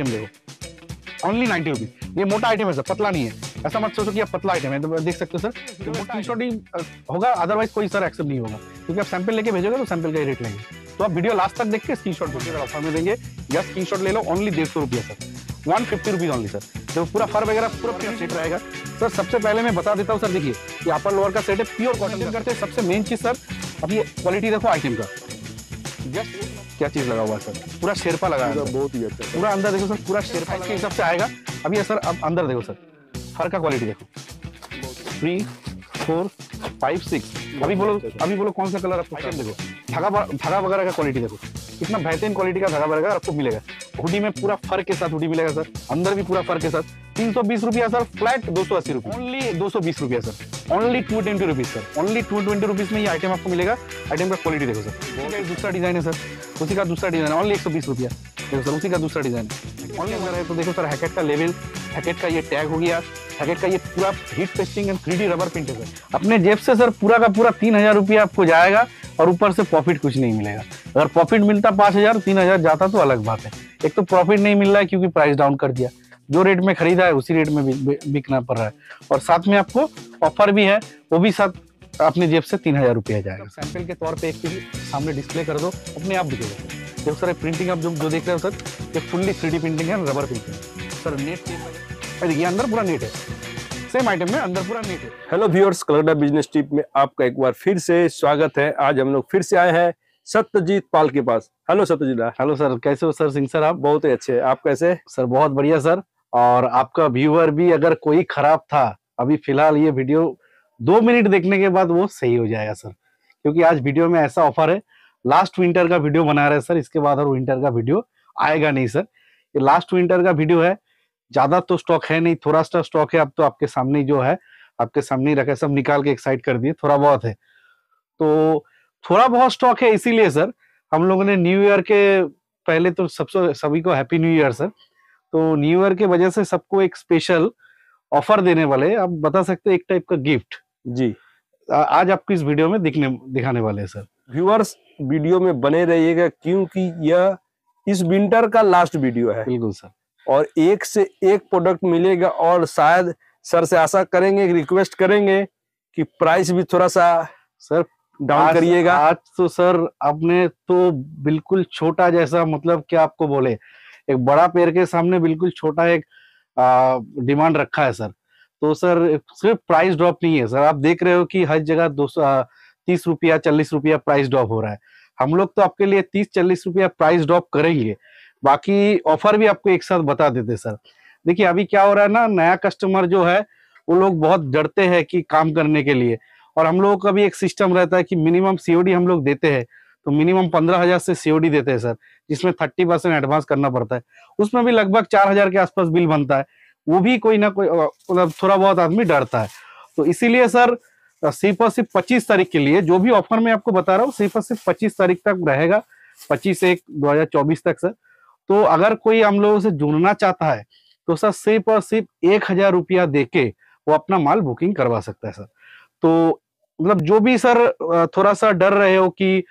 Item ले only ninety rupees ये मोटा आइटम है सर पतला नहीं है ऐसा मत सोचो कि आप पतला आइटम है तो देख सकते हो सर टी शर्ट ही होगा अदरवाइज कोई सर एक्सेप्ट नहीं होगा क्योंकि आप सैंपल लेके भेजोगे तो सैंपल का ही रेट लेंगे तो आप वीडियो लास्ट तक देख के स्क्रीन शॉट बोलिए ऑफर में देंगे या स्क्रीन शॉट ले लो ओनली डेढ़ सौ रुपया sir one fifty rupees only sir जब तो पूरा फर वगैरह पूरा प्योर सेट रहेगा सर सबसे पहले मैं बता देता हूँ सर देखिए कि अपर लोअर का सेट है प्योर कॉटन करते हैं सबसे मेन चीज़ सर अब ये क्वालिटी देखो आइटम का जस्ट क्या चीज लगा हुआ सर पूरा शेरपा लगा है बहुत ही अच्छा पूरा अंदर देखो सर पूरा शेरपा के हिसाब से आएगा अभी सर अब अंदर देखो सर हर का क्वालिटी देखो थ्री फोर फाइव सिक्स अभी बोलो अभी बोलो कौन सा कलर आपको देखो धागा धागा वगैरह का क्वालिटी देखो इतना बेहतरीन क्वालिटी का धागा वगैरह आपको मिलेगा हुडी में पूरा फर के साथ हुडी मिलेगा सर अंदर भी पूरा फर के साथ तीन सौ बीस रुपया सर फ्लैट दो सौ अस्सी रुपये ओनली दो सौ बीस रुपया sir only two twenty rupees sir only two twenty rupees में ये आइटम आपको मिलेगा आइटम का क्वालिटी देखो सर दूसरा डिजाइन है सर उसी का दूसरा डिजाइन ओनली एक सौ बीस रुपया देखो सर उसी का दूसरा डिजाइन है ओनली वगैरह तो देखो सर हैकेट का लेवल हैकेट का ये टैग हो गया हैकेट का ये पूरा heat testing and three D rubber print है सर अपने जेब से सर पूरा का पूरा तीन हजार रुपया आपको जाएगा और ऊपर से प्रॉफिट कुछ नहीं मिलेगा अगर प्रॉफिट मिलता पाँच हजार तीन हजार जाता तो अलग बात है एक तो प्रॉफिट नहीं मिल रहा है क्योंकि प्राइस डाउन कर दिया जो रेट में खरीदा है उसी रेट में बिकना पड़ रहा है और साथ में आपको ऑफर भी है वो भी साथ अपने जेब से तीन हजार रुपया जाएगा सैंपल के तौर पर एक चीज सामने डिस्प्ले कर दो अपने आप बिकेगा देखो सर प्रिंटिंग आप जो जो देख रहे हो सर ये फुल्ली थ्री प्रिंटिंग है रबर प्रिंटिंग सर नेट देखिए अंदर पूरा नेट है सेम आइटम में अंदर पूरा नीट है हेलो व्यूअर्स कलकड़ा बिजनेस टिप में आपका एक बार फिर से स्वागत है आज हम लोग फिर से आए हैं सत्यजीत पाल के पास हेलो सत्यजीत हेलो सर कैसे हो सर सिंह सर आप बहुत ही अच्छे आप कैसे सर बहुत बढ़िया सर और आपका व्यूअर भी अगर कोई खराब था अभी फिलहाल ये वीडियो दो मिनट देखने के बाद वो सही हो जाएगा सर क्योंकि आज वीडियो में ऐसा ऑफर है लास्ट विंटर का वीडियो बना रहे सर इसके बाद और विंटर का वीडियो आएगा नहीं सर ये लास्ट विंटर का वीडियो है ज्यादा तो स्टॉक है नहीं थोड़ा सा स्टॉक है अब तो आपके सामने जो है आपके सामने रखे सब निकाल के एक्साइट कर दिए थोड़ा बहुत है तो थोड़ा बहुत स्टॉक है इसीलिए सर हम लोगों ने न्यू ईयर के पहले तो सबसे सभी को हैप्पी न्यू ईयर सर तो न्यू ईयर के वजह से सबको एक स्पेशल ऑफर देने वाले आप बता सकते एक टाइप का गिफ्ट जी आ, आज आपको इस वीडियो में दिखने दिखाने वाले हैं सर व्यूअर्स वीडियो में बने रहिएगा क्योंकि यह इस विंटर का लास्ट वीडियो है बिल्कुल सर और एक से एक प्रोडक्ट मिलेगा और शायद सर से आशा करेंगे रिक्वेस्ट करेंगे कि प्राइस भी थोड़ा सा सर डाउन करिएगा आज तो सर आपने तो बिल्कुल छोटा जैसा मतलब क्या आपको बोले एक बड़ा पेड़ के सामने बिल्कुल छोटा एक डिमांड रखा है सर तो सर सिर्फ प्राइस ड्रॉप नहीं है सर आप देख रहे हो कि हर जगह दो सौ तीस रुपया चालीस रुपया प्राइस ड्रॉप हो रहा है हम लोग तो आपके लिए तीस चालीस रुपया प्राइस ड्रॉप करेंगे बाकी ऑफर भी आपको एक साथ बता देते सर देखिए अभी क्या हो रहा है ना नया कस्टमर जो है वो लोग बहुत डरते हैं कि काम करने के लिए और हम लोगों का भी एक सिस्टम रहता है कि मिनिमम सीओडी हम लोग देते हैं तो मिनिमम पंद्रह हजार से सीओडी देते हैं सर जिसमें थर्टी परसेंट एडवांस करना पड़ता है उसमें भी लगभग चार हजार के आसपास बिल बनता है वो भी कोई ना कोई मतलब थोड़ा बहुत आदमी डरता है तो इसीलिए सर सिर्फ और सिर्फ पच्चीस तारीख के लिए जो भी ऑफर मैं आपको बता रहा हूँ सिर्फ और सिर्फ पच्चीस तारीख तक रहेगा पच्चीस एक दो हजार चौबीस तक सर तो अगर कोई हम लोगों से जुड़ना चाहता है तो सर सिर्फ और सिर्फ एक हजार रुपया दे के वो अपना माल बुकिंग करवा सकता है सर तो मतलब जो भी सर थोड़ा सा डर रहे हो कि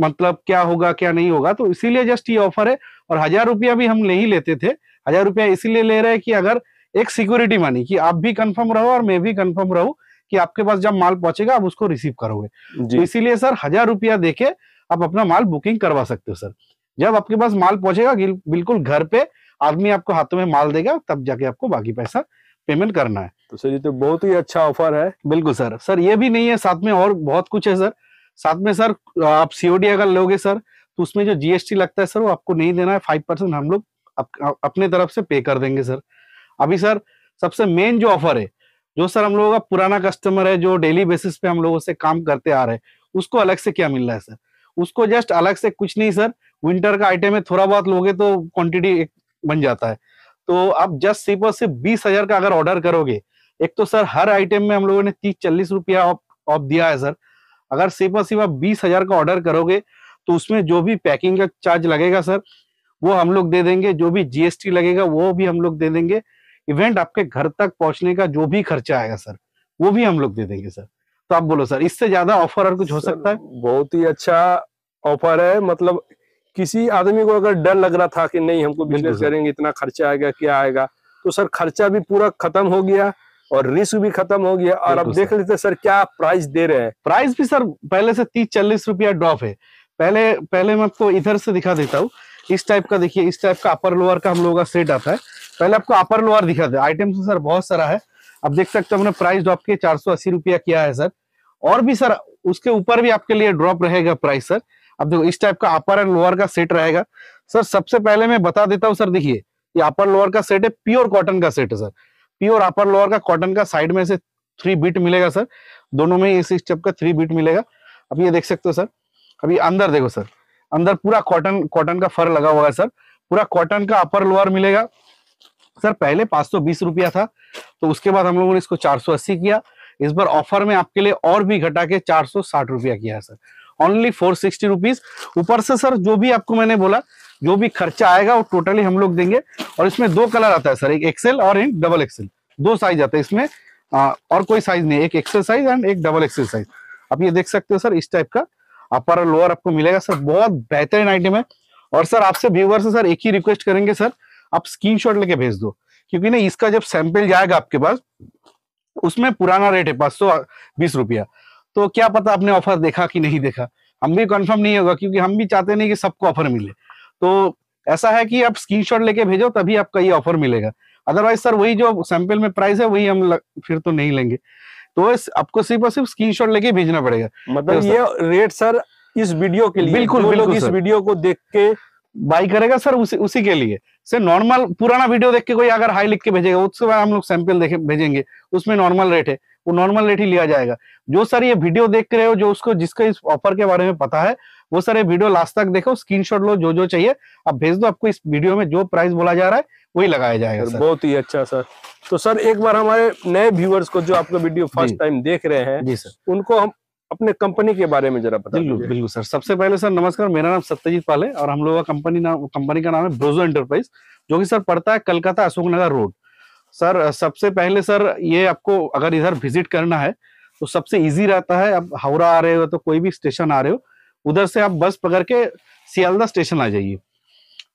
मतलब क्या होगा क्या नहीं होगा तो इसीलिए जस्ट ये ऑफर है और हजार रुपया भी हम नहीं लेते थे हजार रुपया इसीलिए ले रहे हैं कि अगर एक सिक्योरिटी मानी कि आप भी कंफर्म रहो और मैं भी कंफर्म रहू कि आपके पास जब माल पहुंचेगा आप उसको रिसीव करोगे तो इसीलिए सर हजार रुपया देके आप अपना माल बुकिंग करवा सकते हो सर जब आपके पास माल पहुंचेगा बिल्कुल घर पे आदमी आपको हाथों में माल देगा तब जाके आपको बाकी पैसा पेमेंट करना है तो सर ये तो बहुत ही अच्छा ऑफर है बिल्कुल सर सर ये भी नहीं है साथ में और बहुत कुछ है सर साथ में सर आप सीओडी अगर लोगे सर तो उसमें जो जीएसटी लगता है सर वो आपको नहीं देना है फाइव परसेंट हम लोग अप, अपने तरफ से पे कर देंगे सर अभी सर सबसे मेन जो ऑफर है जो सर हम लोगों का पुराना कस्टमर है जो डेली बेसिस पे हम लोगों से काम करते आ रहे हैं उसको अलग से क्या मिल रहा है सर उसको जस्ट अलग से कुछ नहीं सर विंटर का आइटम है थोड़ा बहुत लोगे तो क्वांटिटी बन जाता है तो आप जस्ट सिर्फ और सिर्फ बीस हजार का अगर ऑर्डर करोगे एक तो सर हर आइटम में हम लोगों ने तीस चालीस रुपया ऑफ दिया है सर अगर सिर्फ और सिर्फ आप बीस हजार का ऑर्डर करोगे तो उसमें जो भी पैकिंग का चार्ज लगेगा सर वो हम लोग दे देंगे जो भी जीएसटी लगेगा वो भी हम लोग दे देंगे इवेंट आपके घर तक पहुंचने का जो भी खर्चा आएगा सर वो भी हम लोग दे देंगे सर तो आप बोलो सर इससे ज्यादा ऑफर और कुछ हो सकता है बहुत ही अच्छा ऑफर है मतलब किसी आदमी को अगर डर लग रहा था कि नहीं हमको बिजनेस करेंगे इतना खर्चा आएगा क्या आएगा तो सर खर्चा भी पूरा खत्म हो गया और रिस्क भी खत्म हो गया और अब देख लेते सर क्या प्राइस दे रहे हैं प्राइस भी सर पहले से तीस चालीस रुपया ड्रॉप है पहले पहले मैं आपको इधर से दिखा देता हूँ इस टाइप का देखिए इस टाइप का अपर लोअर का हम लोगों का सेट आता है पहले आपको अपर लोअर दिखा दे आइटम तो सर बहुत सारा है अब देख सकते हमने प्राइस ड्रॉप किया चार रुपया किया है सर और भी सर उसके ऊपर भी आपके लिए ड्रॉप रहेगा प्राइस सर अब देखो इस टाइप का अपर एंड लोअर का सेट रहेगा सर सबसे पहले मैं बता देता हूँ सर देखिए ये अपर लोअर का सेट है प्योर कॉटन का सेट है सर प्योर अपर लोअर का कॉटन का साइड में से थ्री बीट मिलेगा सर दोनों में इस टाइप का थ्री बीट मिलेगा अब ये देख सकते हो सर अभी अंदर देखो सर अंदर पूरा कॉटन कॉटन का फर लगा हुआ है सर पूरा कॉटन का अपर लोअर मिलेगा सर पहले पांच सौ बीस रुपया था तो उसके बाद हम लोगों ने इसको चार सौ अस्सी किया इस बार ऑफर में आपके लिए और भी घटा के चार सौ साठ रुपया किया है sir only four sixty rupees ऊपर से सर जो भी आपको मैंने बोला जो भी खर्चा आएगा वो टोटली हम लोग देंगे और इसमें दो कलर आता है सर एक एक्सेल और एक डबल एक्सेल दो साइज आता है इसमें आ, और कोई साइज नहीं एक एक्सेल साइज एंड एक डबल एक्सेल साइज आप ये देख सकते हो सर इस टाइप का अपर और लोअर आपको मिलेगा सर बहुत बेहतरीन आइटम है और सर आपसे व्यूवर से सर एक ही रिक्वेस्ट करेंगे सर आप शॉट लेके भेज दो क्योंकि ना इसका जब सैंपल जाएगा आपके पास उसमें पुराना रेट है पांच सौ बीस रुपया तो क्या पता आपने ऑफर देखा कि नहीं देखा हम भी कंफर्म नहीं होगा क्योंकि हम भी चाहते नहीं कि सबको ऑफर मिले तो ऐसा है कि आप स्क्रीनशॉट लेके भेजो तभी आपका ये ऑफर मिलेगा अदरवाइज सर वही जो सैंपल में प्राइस है वही हम लग, फिर तो नहीं लेंगे तो आपको सिर्फ और सिर्फ स्क्रीन लेके भेजना पड़ेगा मतलब तो ये रेट सर इस वीडियो के लिए बिल्कुल बिल्कुल इस वीडियो को देख के बाई करेगा सर उसी उसी के लिए सर नॉर्मल पुराना वीडियो देख के कोई अगर हाई लिख के भेजेगा उसके बाद हम लोग सैंपल देखे भेजेंगे उसमें नॉर्मल रेट है वो नॉर्मल रेट ही लिया जाएगा जो सर ये वीडियो देख रहे हो जो उसको जिसको इस ऑफर के बारे में पता है वो सर ये वीडियो लास्ट तक देखो स्क्रीनशॉट लो जो जो चाहिए आप भेज दो आपको इस वीडियो में जो प्राइस बोला जा रहा है वही लगाया जाएगा बहुत ही अच्छा सर तो सर एक बार हमारे नए व्यूअर्स को जो आपका वीडियो फर्स्ट टाइम देख रहे हैं जी सर उनको हम अपने कंपनी के बारे में जरा बता बिल्कुल बिल्कुल सर सबसे पहले सर नमस्कार मेरा नाम सत्यजीत पाले और हम लोग का कंपनी नाम कंपनी का नाम है ब्रोजो एंटरप्राइज जो कि सर पड़ता है कलकत्ता अशोक नगर रोड सर सबसे पहले सर ये आपको अगर इधर विजिट करना है तो सबसे इजी रहता है आप हावड़ा आ रहे हो तो कोई भी स्टेशन आ रहे हो उधर से आप बस पकड़ के सियालदा स्टेशन आ जाइए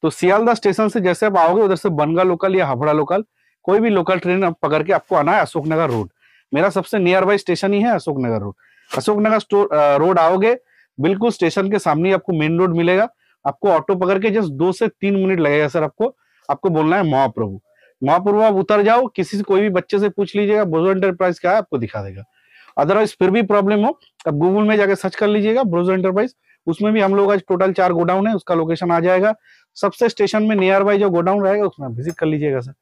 तो सियालदा स्टेशन से जैसे आप आओगे उधर से बनगा लोकल या हावड़ा लोकल कोई भी लोकल ट्रेन आप पकड़ के आपको आना है अशोकनगर रोड मेरा सबसे नियर बाई स्टेशन ही है अशोकनगर रोड अशोकनगर रोड आओगे बिल्कुल स्टेशन के सामने आपको मेन रोड मिलेगा आपको ऑटो पकड़ के जस्ट दो से तीन मिनट लगेगा सर आपको आपको बोलना है महाप्रभु महापूर्व आप उतर जाओ किसी से कोई भी बच्चे से पूछ लीजिएगा ब्रोजर एंटरप्राइज क्या है आपको दिखा देगा अदरवाइज फिर भी प्रॉब्लम हो अब गूगल में जाकर सर्च कर लीजिएगा ब्रोजर एंटरप्राइज उसमें भी हम लोग आज टोटल चार गोडाउन है उसका लोकेशन आ जाएगा सबसे स्टेशन में नियर बाई जो गोडाउन रहेगा उसमें विजिट कर लीजिएगा सर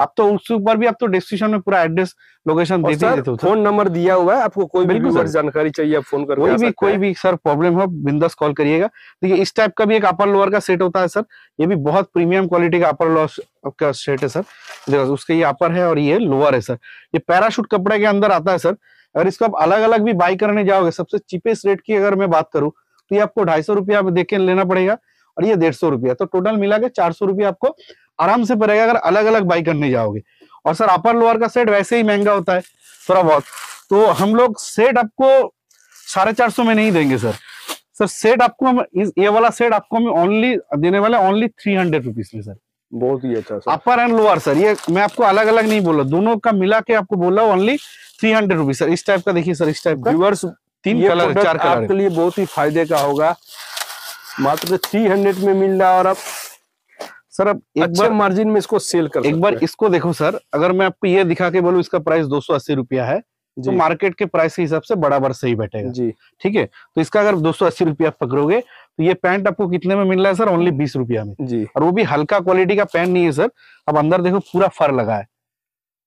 अब तो उस पर भी आप तो डिस्क्रिप्शन में पूरा एड्रेस लोकेशन दे देते हो फोन नंबर दिया हुआ है आपको कोई भी सर जानकारी चाहिए आप फोन कर कोई भी कोई भी सर प्रॉब्लम हो बिंदास कॉल करिएगा देखिए इस टाइप का भी एक अपर लोअर का सेट होता है सर ये भी बहुत प्रीमियम क्वालिटी का अपर लोअर का सेट है सर देखो उसके ये अपर है और ये लोअर है सर ये पैराशूट कपड़े के अंदर आता है सर अगर इसको आप अलग अलग भी बाई करने जाओगे सबसे चीपेस्ट रेट की अगर मैं बात करूँ तो ये आपको ढाई सौ रुपया देख के लेना पड़ेगा और ये डेढ़ सौ रुपया तो टोटल मिला के चार सौ रुपया आपको आराम से पड़ेगा अगर अलग अलग बाई करने जाओगे और सर अपर लोअर का सेट वैसे ही महंगा होता है थोड़ा बहुत तो हम लोग सेट आपको साढ़े चार सौ में नहीं देंगे सर सर सेट आपको हम ये वाला सेट आपको हम ओनली देने वाले ओनली थ्री हंड्रेड रुपीज में सर बहुत ही अच्छा अपर एंड लोअर सर ये मैं आपको अलग अलग नहीं बोला दोनों का मिला के आपको बोला only three hundred rupees sir इस टाइप का देखिए सर इस टाइप का व्यूअर्स तीन कलर चार कलर के लिए बहुत ही फायदे का होगा मात्र थ्री हंड्रेड में मिल रहा है और आप सर अब एक अच्छा, बार मार्जिन में इसको सेल कर एक बार इसको देखो सर अगर मैं आपको ये दिखा के बोलू इसका प्राइस दो रुपया है तो मार्केट के प्राइस के हिसाब से बराबर सही बैठेगा जी ठीक है तो इसका अगर दो सौ अस्सी रुपया पकड़ोगे तो ये पैंट आपको कितने में मिल रहा है सर ओनली बीस रुपया में जी और वो भी हल्का क्वालिटी का पैंट नहीं है सर अब अंदर देखो पूरा फर लगा है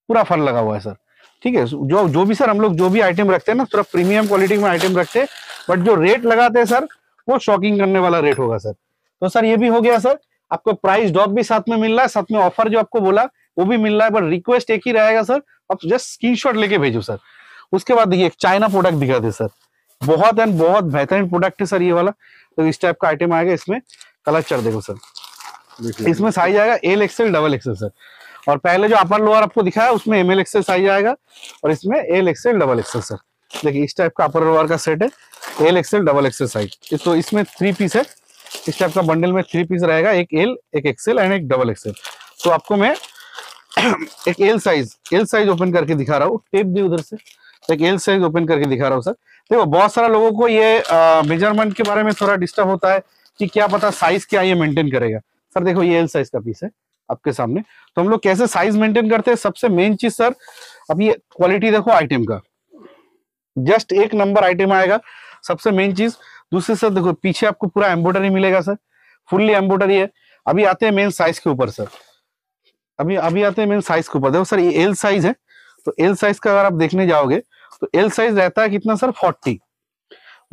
पूरा फर लगा हुआ है सर ठीक है जो जो भी सर हम लोग जो भी आइटम रखते हैं ना थोड़ा प्रीमियम क्वालिटी में आइटम रखते हैं बट जो रेट लगाते हैं सर वो शॉकिंग करने वाला रेट होगा सर तो सर ये भी हो गया सर आपको प्राइस ड्रॉप भी साथ में मिल रहा है साथ में ऑफर जो आपको बोला वो भी मिल रहा है बट रिक्वेस्ट एक ही रहेगा सर आप जस्ट स्क्रीन लेके भेजो सर उसके बाद देखिए चाइना प्रोडक्ट दिखा दे सर बहुत एंड बहुत बेहतरीन प्रोडक्ट है सर ये वाला तो इस टाइप का आइटम आएगा इसमें कलर चढ़ देखो सर इसमें साइज आएगा L XL double XL sir और पहले जो अपर लोअर आपको दिखाया उसमें एम एल एक्सएल साइज आएगा और इसमें L XL double XL sir देखिए इस टाइप का अपर लोअर का सेट है L XL double XL size तो इसमें थ्री पीस है इस टाइप का बंडल में थ्री पीस रहेगा एक एल एक एक्सेल एंड एक डबल एक्सेल तो आपको मैं एक L size L size open करके दिखा रहा हूँ टेप भी उधर से तो एक एल साइज ओपन करके दिखा रहा हूँ सर देखो बहुत सारा लोगों को ये मेजरमेंट के बारे में थोड़ा डिस्टर्ब होता है कि क्या पता साइज क्या ये मेंटेन करेगा सर देखो ये एल साइज का पीस है आपके सामने तो हम लोग कैसे साइज मेंटेन करते हैं सबसे मेन चीज सर अब ये क्वालिटी देखो आइटम का जस्ट एक नंबर आइटम आएगा सबसे मेन चीज दूसरे सर देखो पीछे आपको पूरा एम्ब्रॉयडरी मिलेगा सर फुल्ली एम्ब्रॉयडरी है अभी आते हैं मेन साइज के ऊपर सर अभी अभी आते हैं मेन साइज के ऊपर देखो सर ये एल साइज है तो एल साइज का अगर आप देखने जाओगे तो एल साइज रहता है कितना सर फोर्टी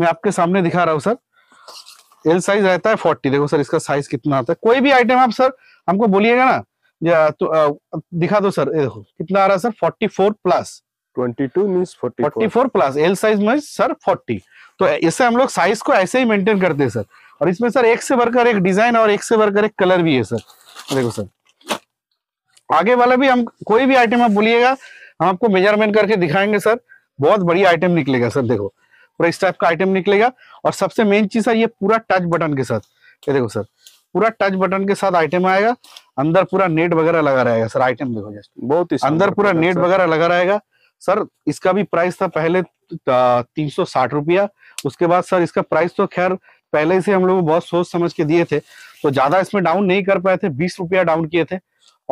मैं आपके सामने दिखा रहा हूँ सर एल साइज रहता है फोर्टी देखो सर इसका साइज कितना आता है कोई भी आइटम आप सर हमको बोलिएगा ना या तो आ, दिखा दो सर देखो कितना आ रहा है sir forty four plus 22 means 44 44 plus L size में सर 40 तो इससे हम लोग साइज को ऐसे ही मेंटेन करते हैं सर और इसमें सर एक से बढ़कर एक डिजाइन और एक से बढ़कर एक कलर भी है सर देखो सर आगे वाला भी हम कोई भी आइटम आप बोलिएगा हम आपको मेजरमेंट करके दिखाएंगे सर बहुत बढ़िया आइटम निकलेगा सर देखो पूरा इस टाइप का आइटम निकलेगा और सबसे मेन चीज सर ये पूरा टच बटन के साथ ये देखो सर पूरा टच बटन के साथ आइटम आएगा अंदर पूरा नेट वगैरह लगा रहेगा सर आइटम देखो जस्ट बहुत ही अंदर पूरा नेट वगैरह लगा रहेगा सर इसका भी प्राइस था पहले तीन सौ साठ रुपया उसके बाद सर इसका प्राइस तो खैर पहले से हम लोग बहुत सोच समझ के दिए थे तो ज्यादा इसमें डाउन नहीं कर पाए थे बीस रुपया डाउन किए थे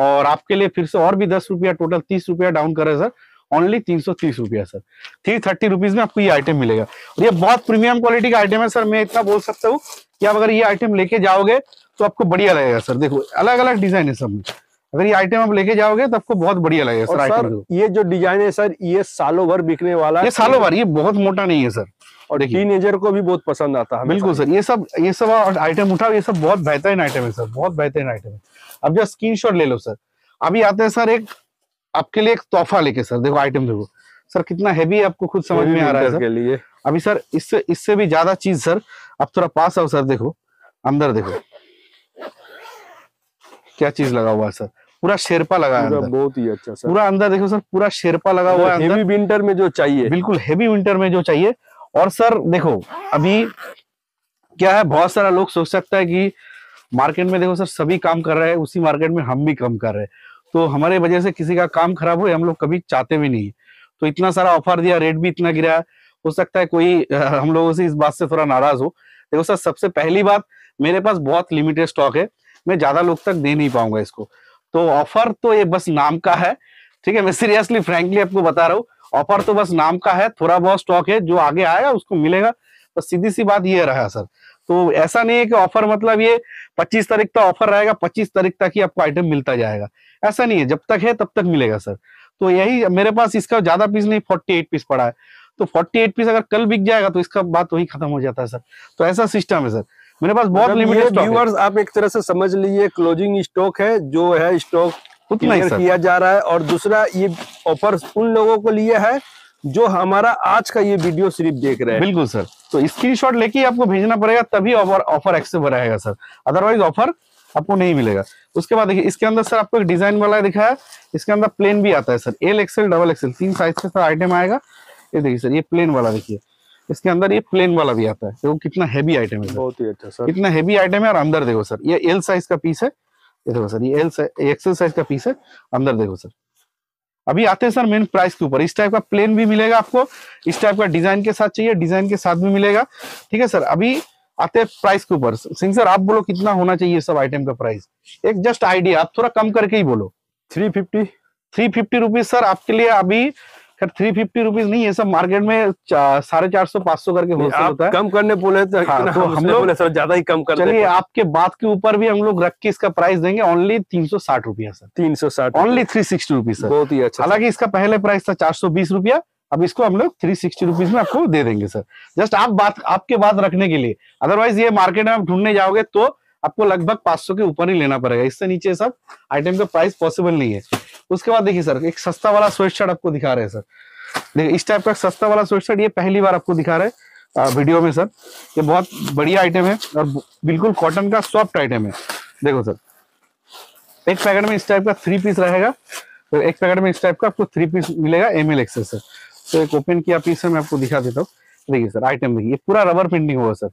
और आपके लिए फिर से और भी दस रुपया टोटल तीस रुपया डाउन करे सर ओनली तीन सौ तीस रुपया सर थ्री थर्टी रुपीज में आपको ये आइटम मिलेगा और ये बहुत प्रीमियम क्वालिटी का आइटम है सर मैं इतना बोल सकता हूँ कि आप अगर ये आइटम लेके जाओगे तो आपको बढ़िया लगेगा सर देखो अलग अलग डिजाइन है सब में अगर ये आइटम आप लेके जाओगे तो आपको बहुत बढ़िया लगेगा सर, सर ये जो डिजाइन है सर ये सालों भर बिकने वाला ये सालों भर ये बहुत मोटा नहीं है सर और टीनेजर को भी बहुत पसंद आता है बिल्कुल सर ये सब ये सब आइटम उठाओ ये सब बहुत बेहतरीन आइटम है सर बहुत बेहतरीन आइटम है अब जो स्क्रीन ले लो सर अभी आते हैं सर एक आपके लिए एक तोहफा लेके सर देखो आइटम देखो सर कितना हैवी है आपको खुद समझ में आ रहा है सर लिए अभी सर इससे इससे भी ज्यादा चीज सर आप थोड़ा पास आओ सर देखो अंदर देखो क्या चीज लगा हुआ है सर पूरा शेरपा लगा है बहुत ही अच्छा सर पूरा अंदर देखो सर पूरा शेरपा लगा हुआ है विंटर में जो चाहिए बिल्कुल हेवी विंटर में जो चाहिए और सर देखो अभी क्या है बहुत सारा लोग सोच सकता है कि मार्केट में देखो सर सभी काम कर रहे हैं उसी मार्केट में हम भी कम कर रहे हैं तो हमारे वजह से किसी का काम खराब हो हम लोग कभी चाहते भी नहीं तो इतना सारा ऑफर दिया रेट भी इतना गिरा हो सकता है कोई हम लोगों से इस बात से थोड़ा नाराज हो देखो सर सबसे पहली बात मेरे पास बहुत लिमिटेड स्टॉक है मैं ज्यादा लोग तक दे नहीं पाऊंगा इसको तो ऑफर तो ये बस नाम का है ठीक है मैं सीरियसली फ्रेंकली आपको बता रहा हूँ ऑफर तो बस नाम का है थोड़ा बहुत स्टॉक है जो आगे आएगा उसको मिलेगा बस सीधी सी बात ये रहा सर तो ऐसा नहीं है कि ऑफर मतलब ये 25 तारीख तक ऑफर रहेगा 25 तारीख तक ही आपको आइटम मिलता जाएगा ऐसा नहीं है जब तक है तब तक मिलेगा सर तो यही मेरे पास इसका ज्यादा पीस नहीं 48 पीस पड़ा है तो 48 पीस अगर कल बिक जाएगा तो इसका बात वही खत्म हो जाता है सर तो ऐसा सिस्टम है सर मेरे पास बहुत लिमिटेड मतलब व्यूअर्स आप एक तरह से समझ लीजिए क्लोजिंग स्टॉक है जो है स्टॉक उतना ही किया जा रहा है और दूसरा ये ऑफर उन लोगों को लिए है जो हमारा आज का ये वीडियो सिर्फ देख रहे हैं बिल्कुल सर तो स्क्रीनशॉट लेके आपको भेजना पड़ेगा तभी ऑफर ऑफर एक्सेप्ट रहेगा सर अदरवाइज ऑफर आपको नहीं मिलेगा उसके बाद देखिए इसके अंदर सर आपको एक डिजाइन वाला दिखा है इसके अंदर प्लेन भी आता है sir L XL double XL तीन साइज का सर आइटम आएगा ये देखिए सर ये प्लेन वाला देखिए इसके अंदर ये प्लेन वाला भी आता है देखो कितना हैवी आइटम है बहुत ही अच्छा सर कितना हैवी आइटम है और अंदर देखो सर ये एल साइज का पीस है ये देखो सर ये एल एक्सएल साइज का पीस है अंदर देखो सर अभी आते हैं सर मेन प्राइस के ऊपर इस टाइप का प्लेन भी मिलेगा आपको इस टाइप का डिजाइन के साथ चाहिए डिजाइन के साथ भी मिलेगा ठीक है सर अभी आते हैं प्राइस के ऊपर सिंह सर आप बोलो कितना होना चाहिए सब आइटम का प्राइस एक जस्ट आइडिया आप थोड़ा कम करके ही बोलो three fifty three fifty rupees sir आपके लिए अभी खैर थ्री फिफ्टी रुपीज नहीं है सब मार्केट में साढ़े चार सौ पांच सौ करके होता है कम करने बोले तो हाँ, तो हम लोग सर ज्यादा ही कम कर चलिए आपके बात के ऊपर भी हम लोग रख के इसका प्राइस देंगे ओनली तीन सौ साठ रुपया सर तीन सौ साठ only three sixty rupees sir बहुत ही अच्छा हालांकि इसका पहले प्राइस था चार सौ बीस रुपया अब इसको हम लोग थ्री सिक्सटी रुपीज में आपको दे देंगे सर जस्ट आप बात आपके बात रखने के लिए अदरवाइज ये मार्केट में आप ढूंढने जाओगे तो आपको लगभग 500 के ऊपर ही लेना पड़ेगा इससे नीचे सब आइटम का प्राइस पॉसिबल नहीं है उसके बाद देखिए सर एक सस्ता वाला स्वेट शर्ट आपको दिखा रहे हैं सर देखिए इस टाइप का सस्ता वाला स्वेट शर्ट ये पहली बार आपको दिखा रहे हैं वीडियो में सर ये बहुत बढ़िया आइटम है और बिल्कुल कॉटन का सॉफ्ट आइटम है देखो सर एक पैकेट में इस टाइप का थ्री पीस रहेगा तो एक पैकेट में इस टाइप का आपको थ्री पीस मिलेगा एम एल एक्सेस सर तो एक ओपन किया पीस है मैं आपको दिखा देता हूँ देखिए सर आइटम देखिए पूरा रबर प्रिंटिंग हुआ सर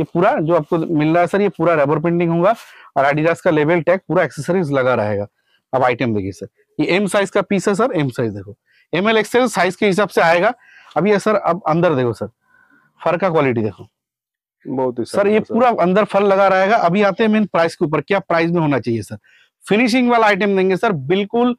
ये पूरा जो आपको मिल रहा है सर ये पूरा रबर प्रिंटिंग होगा और एडिडास का लेवल टैग पूरा एक्सेसरीज लगा रहेगा अब आइटम देखिए सर ये एम साइज का पीस है सर एम साइज देखो एम एल एक्सेल साइज के हिसाब से आएगा अब ये सर अब अंदर देखो सर फर का क्वालिटी देखो बहुत ही सर ये पूरा अंदर फल लगा रहेगा अभी आते हैं मेन प्राइस के ऊपर क्या प्राइस में होना चाहिए सर फिनिशिंग वाला आइटम देंगे सर बिल्कुल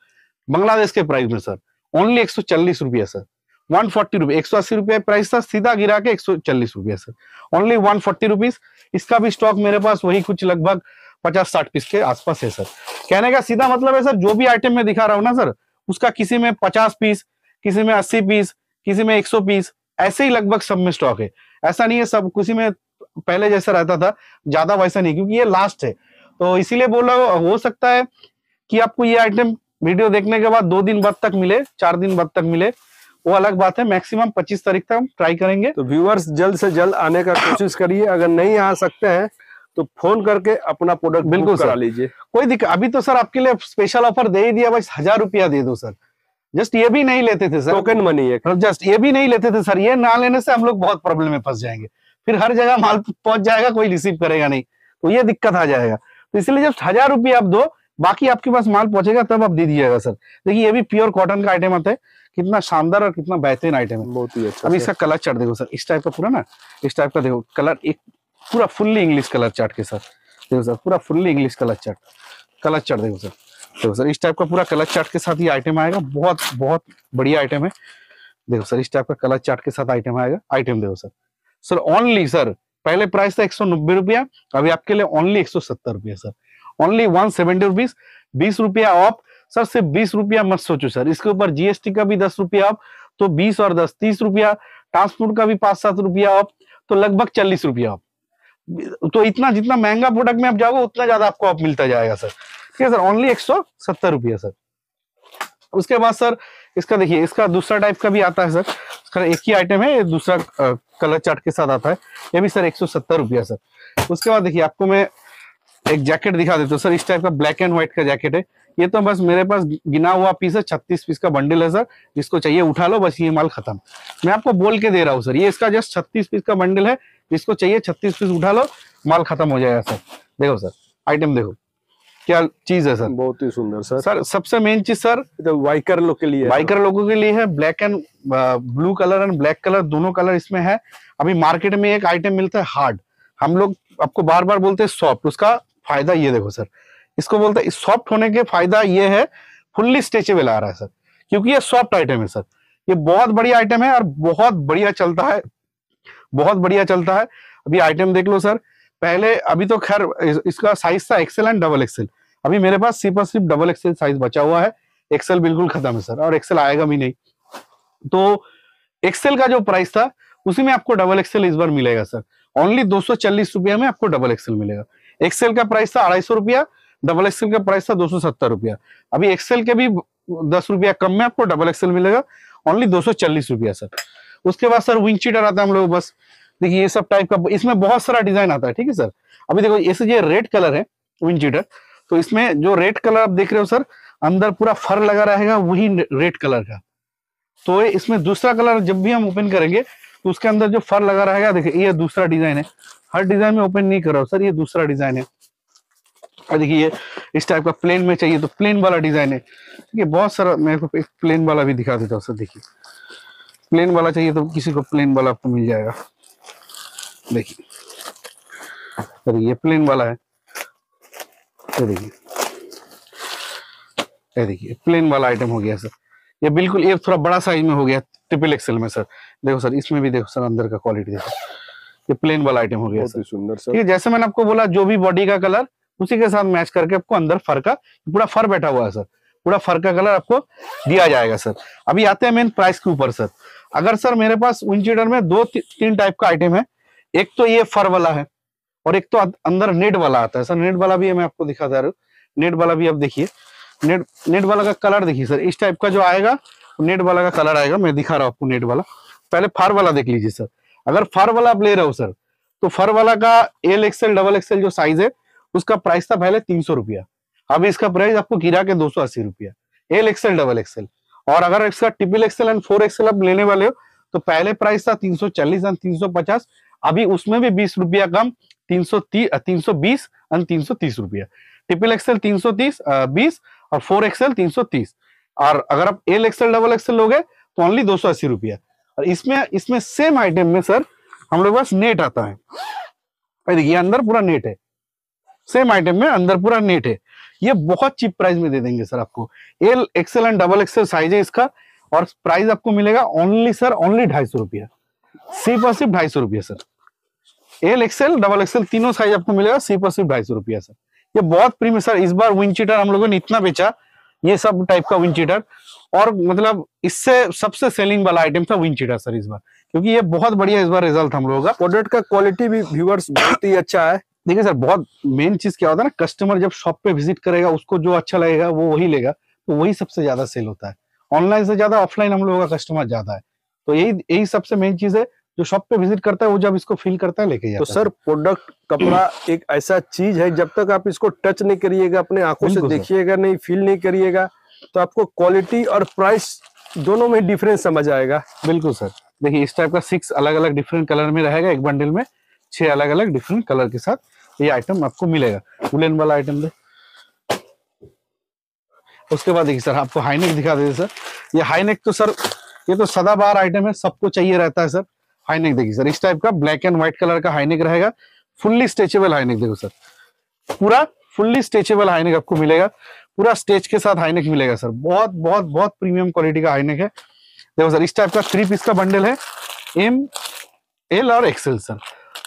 बांग्लादेश के प्राइस में सर ओनली एक सौ चालीस रुपया सर वन फोर्टी रुपीज एक सौ अस्सी रुपया प्राइस था सीधा गिरा के एक सौ चालीस रुपया sir only one forty rupees इसका भी स्टॉक मेरे पास वही कुछ लगभग पचास साठ पीस के आसपास है सर कहने का सीधा मतलब है सर जो भी आइटम मैं दिखा रहा हूँ ना सर उसका किसी में पचास पीस किसी में अस्सी पीस किसी में एक सौ पीस ऐसे ही लगभग सब में स्टॉक है ऐसा नहीं है सब किसी में पहले जैसा रहता था ज्यादा वैसा नहीं क्योंकि ये लास्ट है तो इसीलिए बोल हूँ हो सकता है कि आपको ये आइटम वीडियो देखने के बाद दो दिन बाद तक मिले चार दिन बाद तक मिले वो अलग बात है मैक्सिमम पच्चीस तारीख तक हम ट्राई करेंगे तो व्यूअर्स जल्द से जल्द आने का कोशिश करिए अगर नहीं आ सकते हैं तो फोन करके अपना प्रोडक्ट बिल्कुल करा लीजिए कोई दिक्कत अभी तो सर आपके लिए स्पेशल ऑफर दे ही दिया बस हजार रुपया दे दो सर जस्ट ये भी नहीं लेते थे सर टोकन मनी है जस्ट ये भी नहीं लेते थे सर ये ना लेने से हम लोग बहुत प्रॉब्लम में फंस जाएंगे फिर हर जगह माल पहुंच जाएगा कोई रिसीव करेगा नहीं तो ये दिक्कत आ जाएगा तो इसलिए जस्ट हजार रुपया आप दो बाकी आपके पास माल पहुंचेगा तब आप दे दीजिएगा सर देखिए ये भी प्योर कॉटन का आइटम आता है कितना शानदार और कितना बेहतरीन आइटम है बहुत ही अच्छा अभी इसका कलर चार्ट देखो सर इस टाइप का पूरा ना इस टाइप का देखो कलर एक पूरा फुल्ली इंग्लिश कलर चार्ट के सर देखो सर पूरा fully English colour chart colour chart देखो सर देखो सर इस टाइप का पूरा कलर चार्ट के साथ ये आइटम आएगा बहुत बहुत बढ़िया आइटम है देखो सर इस टाइप का कलर चार्ट के साथ आइटम आएगा आइटम देखो सर सर ओनली सर पहले प्राइस था एक सौ नब्बे रुपया अभी आपके लिए ओनली एक सौ सत्तर रुपया sir only one seventy rupees बीस रुपया ऑफ सर सिर्फ बीस रुपया मत सोचो सर इसके ऊपर जीएसटी का भी दस रुपया ऑफ तो बीस और दस तीस रुपया ट्रांसपोर्ट का भी पांच सात रुपया ऑफ तो लगभग चालीस रुपया ऑफ तो इतना जितना महंगा प्रोडक्ट में आप जाओगे उतना ज्यादा आपको आप मिलता जाएगा सर ठीक है सर ओनली एक सौ सत्तर रुपया सर उसके बाद सर इसका देखिए इसका दूसरा टाइप का भी आता है सर इसका एक ही आइटम है दूसरा कलर चार्ट के साथ आता है ये भी सर एक सौ सत्तर रुपया सर उसके बाद देखिए आपको मैं एक जैकेट दिखा देते सर इस टाइप का ब्लैक एंड व्हाइट का जैकेट है ये तो बस मेरे पास गिना हुआ पीस है छत्तीस पीस का बंडल है सर जिसको चाहिए उठा लो बस ये माल खत्म मैं आपको बोल के दे रहा हूँ सर ये इसका जस्ट छत्तीस पीस का बंडल है जिसको चाहिए छत्तीस पीस उठा लो माल खत्म हो जाएगा सर देखो सर आइटम देखो क्या चीज है सर बहुत ही सुंदर सर सर सबसे मेन चीज सर वाइकर लोग के लिए वाइकर लोगों के लिए है black and blue colour and black colour दोनों कलर इसमें है अभी मार्केट में एक आइटम मिलता है हार्ड हम लोग आपको बार बार बोलते हैं सॉफ्ट उसका फायदा ये देखो सर इसको बोलते हैं सॉफ्ट होने के फायदा ये है फुल्ली स्ट्रेचेबल आ रहा है सर क्योंकि ये सॉफ्ट आइटम है सर ये बहुत बढ़िया आइटम है और बहुत बढ़िया चलता है बहुत बढ़िया चलता है अभी आइटम देख लो सर पहले अभी तो खैर इसका साइज था एक्सेल एंड डबल एक्सेल अभी मेरे पास सिर्फ सिर्फ डबल एक्सेल साइज बचा हुआ है एक्सेल बिल्कुल खत्म है सर और एक्सेल आएगा भी नहीं तो एक्सेल का जो प्राइस था उसी में आपको डबल एक्सेल इस बार मिलेगा सर ओनली दो सौ में आपको डबल एक्सेल मिलेगा एक्सेल का प्राइस था अढ़ाई सौ रुपया डबल एक्सेल का प्राइस था दो सौ सत्तर रुपया अभी एक्सेल के भी दस रुपया कम में आपको डबल एक्सेल मिलेगा ओनली दो सौ चालीस रुपया सर उसके बाद सर विंग चीटर आता है हम लोग बस देखिए ये सब टाइप का इसमें बहुत सारा डिजाइन आता है ठीक है सर अभी देखो ऐसे ये रेड कलर है विंग चीटर तो इसमें जो रेड कलर आप देख रहे हो सर अंदर पूरा फर लगा रहेगा वही रेड कलर का तो इसमें दूसरा कलर जब भी हम ओपन करेंगे तो उसके अंदर जो फर लगा रहेगा देखिए ये दूसरा डिजाइन है हर डिजाइन में ओपन नहीं कर रहा हूँ सर ये दूसरा डिजाइन है देखिए इस टाइप का प्लेन में चाहिए तो प्लेन वाला डिजाइन है ठीक है बहुत सारा मैं आपको एक प्लेन वाला भी दिखा देता हूँ सर देखिए प्लेन वाला चाहिए तो किसी को प्लेन वाला आपको मिल जाएगा देखिए अरे ये प्लेन वाला है ये देखिए देखिए प्लेन वाला आइटम हो गया सर ये बिल्कुल ये थोड़ा बड़ा साइज में हो गया ट्रिपल एक्सेल में सर देखो सर इसमें भी देखो सर अंदर का क्वालिटी देखो ये प्लेन वाला आइटम हो गया बहुत ही सुंदर सर ठीक है जैसे मैंने आपको बोला जो भी बॉडी का कलर उसी के साथ मैच करके आपको अंदर फर का पूरा फर बैठा हुआ है सर पूरा फर का कलर आपको दिया जाएगा सर अभी आते हैं मेन प्राइस के ऊपर सर अगर सर मेरे पास विंड में दो ती, तीन टाइप का आइटम है एक तो ये फर वाला है और एक तो अं-, अंदर नेट वाला आता है सर नेट वाला भी मैं आपको दिखा दे रहा हूँ नेट वाला भी आप देखिए नेट नेट वाला का कलर देखिए सर इस टाइप का जो आएगा नेट वाला का कलर आएगा मैं दिखा रहा हूँ आपको नेट वाला पहले फर वाला देख लीजिए सर अगर फर वाला आप ले रहे हो सर तो फर वाला का एल एक्सएल डबल एक्सएल जो साइज है उसका प्राइस था पहले तीन सौ रुपया अभी इसका प्राइस आपको गिरा के दो सौ अस्सी रुपया एल एक्सएल डबल एक्सएल और अगर इसका triple XL and four XL आप लेने वाले हो तो पहले प्राइस था तीन सौ चालीस एंड तीन सौ पचास अभी उसमें भी बीस रुपया कम तीन सौ तीन सौ बीस एंड तीन सौ तीस रुपया ट्रिपल एक्सएल तीन सौ तीस बीस और फोर एक्सएल तीन सौ तीस और अगर आप एल एक्सएल डबल एक्सएल लोगे तो ओनली दो सौ अस्सी रुपया और इसमें इसमें सेम आइटम में सर हम लोग पास नेट आता है देखिए अंदर पूरा नेट है सेम आइटम में अंदर पूरा नेट है ये बहुत चीप प्राइस में दे देंगे सर आपको L XL and double XL size है इसका और प्राइस आपको मिलेगा ओनली सर ओनली ढाई सौ रुपया सिर्फ और सिर्फ ढाई सौ रुपया sir L XL double XL तीनों साइज आपको मिलेगा सिर्फ और सिर्फ ढाई सौ रुपया सर ये बहुत प्रीमियम सर इस बार विंड चीटर हम लोगों ने इतना बेचा ये सब टाइप का विंड चीटर और मतलब इससे सबसे सेलिंग वाला आइटम था विंड चीटर सर इस बार क्योंकि ये बहुत बढ़िया इस बार रिजल्ट हम लोगों का प्रोडक्ट का क्वालिटी भी व्यूअर्स बहुत ही अच्छा है देखिए सर बहुत मेन चीज क्या होता है ना कस्टमर जब शॉप पे विजिट करेगा उसको जो अच्छा लगेगा वो वही लेगा तो वही सबसे ज्यादा सेल होता है ऑनलाइन से ज्यादा ऑफलाइन हम लोगों का कस्टमर ज्यादा है तो यही यही सबसे मेन चीज है जो शॉप पे विजिट करता है वो जब इसको फील करता है लेके जाता तो सर प्रोडक्ट कपड़ा एक ऐसा चीज है जब तक आप इसको टच नहीं करिएगा अपने आंखों से देखिएगा नहीं फील नहीं करिएगा तो आपको क्वालिटी और प्राइस दोनों में डिफरेंस समझ आएगा बिल्कुल सर देखिए इस टाइप का सिक्स अलग अलग डिफरेंट कलर में रहेगा एक बंडल में छह अलग अलग डिफरेंट कलर के साथ ये आइटम आपको मिलेगा वुलन वाला आइटम दे उसके बाद देखिए सर आपको हाईनेक दिखा देते सर ये हाईनेक तो सर ये तो सदाबहार आइटम है सबको चाहिए रहता है सर हाईनेक देखिए सर इस टाइप का ब्लैक एंड व्हाइट कलर का हाईनेक रहेगा फुल्ली स्ट्रेचेबल हाईनेक देखो सर पूरा फुल्ली स्ट्रेचेबल हाईनेक आपको मिलेगा पूरा स्टेज के साथ हाईनेक मिलेगा सर बहुत बहुत बहुत प्रीमियम क्वालिटी का हाईनेक है देखो सर इस टाइप का थ्री पीस का बंडल है एम एल और एक्सएल सर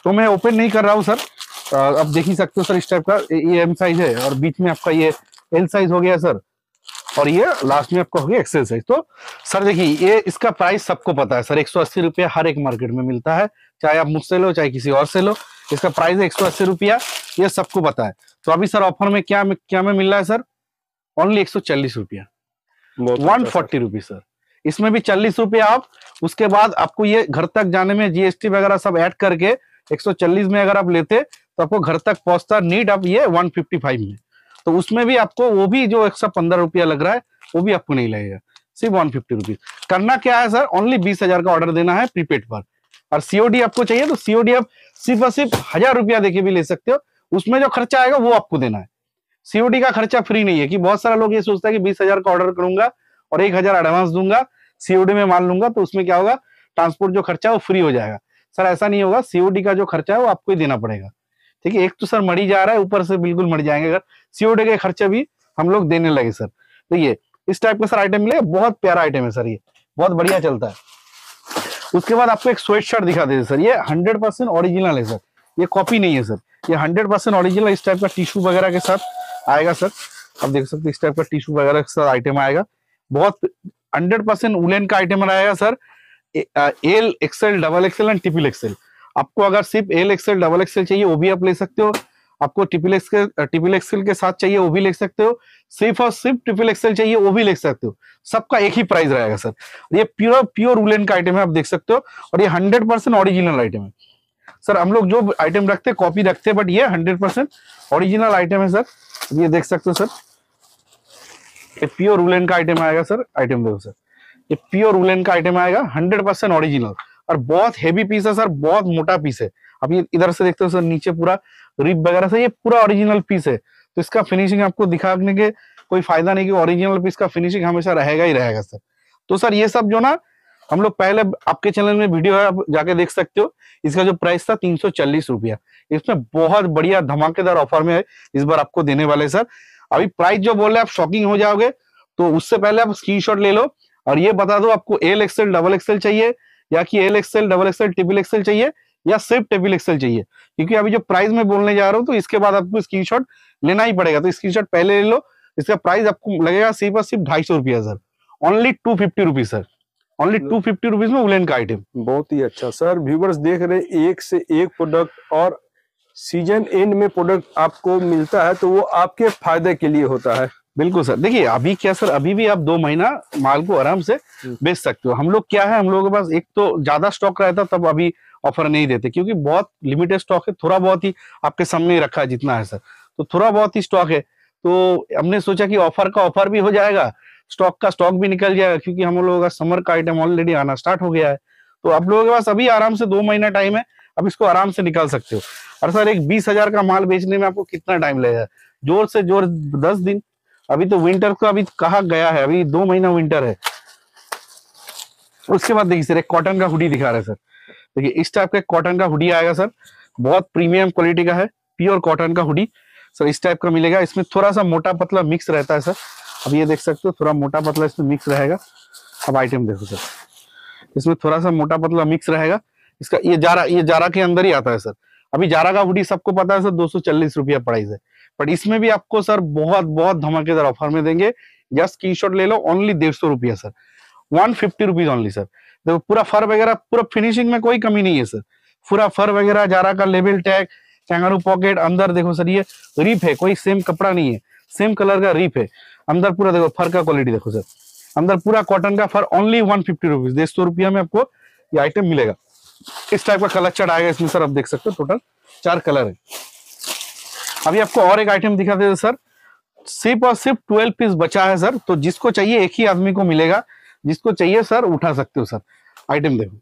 तो मैं ओपन नहीं कर रहा हूँ सर आप देख ही सकते हो सर इस टाइप का ये एम साइज है और बीच में आपका ये एल साइज हो गया सर और ये लास्ट में आपका हो गया एक्सेल साइज तो सर देखिए ये इसका प्राइस सबको पता है सर एक सौ रुपया हर एक मार्केट में मिलता है चाहे आप मुझसे लो चाहे किसी और से लो इसका प्राइस है एक सौ रुपया ये सबको पता है तो अभी सर ऑफर में क्या क्या में मिल रहा है सर ओनली एक सौ चालीस रुपया वन फोर्टी रुपीज सर इसमें भी चालीस रुपया आप उसके बाद आपको ये घर तक जाने में जीएसटी वगैरह सब ऐड करके एक सौ चालीस में अगर आप लेते तो आपको घर तक पहुंचता नीट आप ये वन फिफ्टी फाइव में तो उसमें भी आपको वो भी जो एक सौ पंद्रह रुपया लग रहा है वो भी आपको नहीं लगेगा सिर्फ वन फिफ्टी रुपीज करना क्या है सर ओनली बीस हजार का ऑर्डर देना है प्रीपेड पर और सीओडी आपको चाहिए तो सीओडी आप सिर्फ और सिर्फ हजार रुपया देके भी ले सकते हो उसमें जो खर्चा आएगा वो आपको देना है सीओडी का खर्चा फ्री नहीं है कि बहुत सारा लोग ये सोचता है कि बीस हजार का ऑर्डर करूंगा और एक हजार एडवांस दूंगा सीओडी में मान लूंगा तो उसमें क्या होगा ट्रांसपोर्ट जो खर्चा है वो फ्री हो जाएगा सर ऐसा नहीं होगा सीओडी का जो खर्चा है वो आपको ही देना पड़ेगा ठीक है एक तो सर मरी जा रहा है ऊपर से बिल्कुल मर जाएंगे अगर सीओडी का खर्चा भी हम लोग देने लगे सर तो ये इस टाइप का सर आइटम मिले बहुत प्यारा आइटम है सर ये बहुत बढ़िया चलता है उसके बाद आपको एक स्वेट शर्ट दिखा देते सर ये हंड्रेड परसेंट ओरिजिनल है सर ये कॉपी नहीं है सर ये हंड्रेड परसेंट ओरिजिनल इस टाइप का टिश्यू वगैरह के साथ आएगा सर आप देख सकते इस टाइप का टिश्यू वगैरह सर आइटम आएगा बहुत हंड्रेड परसेंट उलेन का आइटम आएगा sir L XL double XL and triple XL आपको अगर सिर्फ एल एक्सएल डबल एक्सएल चाहिए वो भी आप ले सकते हो आपको triple XL triple triple XL के साथ चाहिए वो भी ले सकते हो सिर्फ और सिर्फ ट्रिपल एक्सएल चाहिए वो भी ले सकते हो सबका एक ही प्राइस रहेगा सर ये प्योर प्योर उलेन का आइटम है आप देख सकते हो और ये हंड्रेड परसेंट ऑरिजिनल आइटम है सर हम लोग जो आइटम रखते कॉपी रखते हैं बट ये हंड्रेड परसेंट ऑरिजिनल आइटम है सर ये देख सकते हो सर ये प्योर वुलन का आइटम आएगा सर आइटम देखो सर ये प्योर वुलन का आइटम आएगा हंड्रेड परसेंट ऑरिजिनल और बहुत हेवी पीस है सर बहुत मोटा पीस है अब ये इधर से देखते हो सर नीचे पूरा रिप वगैरह से ये पूरा ओरिजिनल पीस है तो इसका फिनिशिंग आपको दिखाने के कोई फायदा नहीं कि ओरिजिनल पीस का फिनिशिंग हमेशा रहेगा ही रहेगा सर तो सर ये सब जो ना हम लोग पहले आपके चैनल में वीडियो है आप जाके देख सकते हो इसका जो प्राइस था तीन सौ चालीस रुपया इसमें बहुत बढ़िया धमाकेदार ऑफर में है इस बार आपको देने वाले सर अभी प्राइस जो बोल रहे आप शॉकिंग हो जाओगे तो उससे पहले आप स्क्रीनशॉट ले लो और ये बता दो आपको एल एक्सएल डबल एक्सएल चाहिए या कि L XL double XL triple XL चाहिए या सिर्फ टेबल एक्सेल चाहिए क्योंकि अभी जो प्राइस में बोलने जा रहा हूँ तो इसके बाद आपको स्क्रीनशॉट लेना ही पड़ेगा तो स्क्रीनशॉट पहले ले लो इसका प्राइस आपको लगेगा सिर्फ और सिर्फ ढाई सौ रुपया sir only two fifty rupees sir only two fifty rupees में वुलन का आइटम बहुत ही अच्छा सर व्यूवर्स देख रहे एक से एक प्रोडक्ट और सीजन एंड में प्रोडक्ट आपको मिलता है तो वो आपके फायदे के लिए होता है बिल्कुल सर देखिए अभी क्या सर अभी भी आप दो महीना माल को आराम से हम्म। बेच सकते हो हम लोग क्या है हम लोगों के पास एक तो ज्यादा स्टॉक रहता तब अभी ऑफर नहीं देते क्योंकि बहुत लिमिटेड स्टॉक है थोड़ा बहुत ही आपके सामने रखा है जितना है सर तो थोड़ा बहुत ही स्टॉक है तो हमने सोचा कि ऑफर का ऑफर भी हो जाएगा स्टॉक का स्टॉक भी निकल जाएगा क्योंकि हम लोगों का समर का आइटम ऑलरेडी आना स्टार्ट हो गया है तो आप लोगों के पास अभी आराम से दो महीना टाइम है अब इसको आराम से निकाल सकते हो और सर एक बीस हजार का माल बेचने में आपको कितना टाइम लगेगा जोर से जोर दस दिन अभी तो विंटर का अभी कहा गया है अभी दो महीना विंटर है उसके बाद देखिए सर एक कॉटन का हुडी दिखा रहे हैं सर देखिए इस टाइप का कॉटन का हुडी आएगा सर बहुत प्रीमियम क्वालिटी का है प्योर कॉटन का हुडी सर इस टाइप का मिलेगा इसमें थोड़ा सा मोटा पतला मिक्स रहता है सर अब ये देख सकते हो थोड़ा मोटा पतला इसमें मिक्स रहेगा अब आइटम देखो सर इसमें थोड़ा सा मोटा पतला मिक्स रहेगा इसका ये जारा ये जारा के अंदर ही आता है सर अभी जारा का हुडी सबको पता है सर दो सौ चालीस रुपया प्राइस है बट इसमें भी आपको सर बहुत बहुत धमाकेदार ऑफर में देंगे जस्ट स्क्रीन शॉट ले लो ओनली डेढ़ सौ रुपया sir one fifty rupees only sir देखो पूरा फर वगैरह पूरा फिनिशिंग में कोई कमी नहीं है सर पूरा फर वगैरह जारा का लेबल टैग कैंगारू पॉकेट अंदर देखो सर ये रीप है कोई सेम कपड़ा नहीं है सेम कलर का रीप है अंदर पूरा देखो फर का क्वालिटी देखो सर अंदर पूरा कॉटन का fur only one fifty rupees डेढ़ सौ रुपया में आपको ये आइटम मिलेगा इस टाइप का कलर चढ़ आएगा इसमें सर आप देख सकते हो टोटल चार कलर है अभी आपको और एक आइटम दिखा देते सर सिर्फ और सिर्फ ट्वेल्व पीस बचा है सर तो जिसको चाहिए एक ही आदमी को मिलेगा जिसको चाहिए सर उठा सकते हो सर आइटम देखो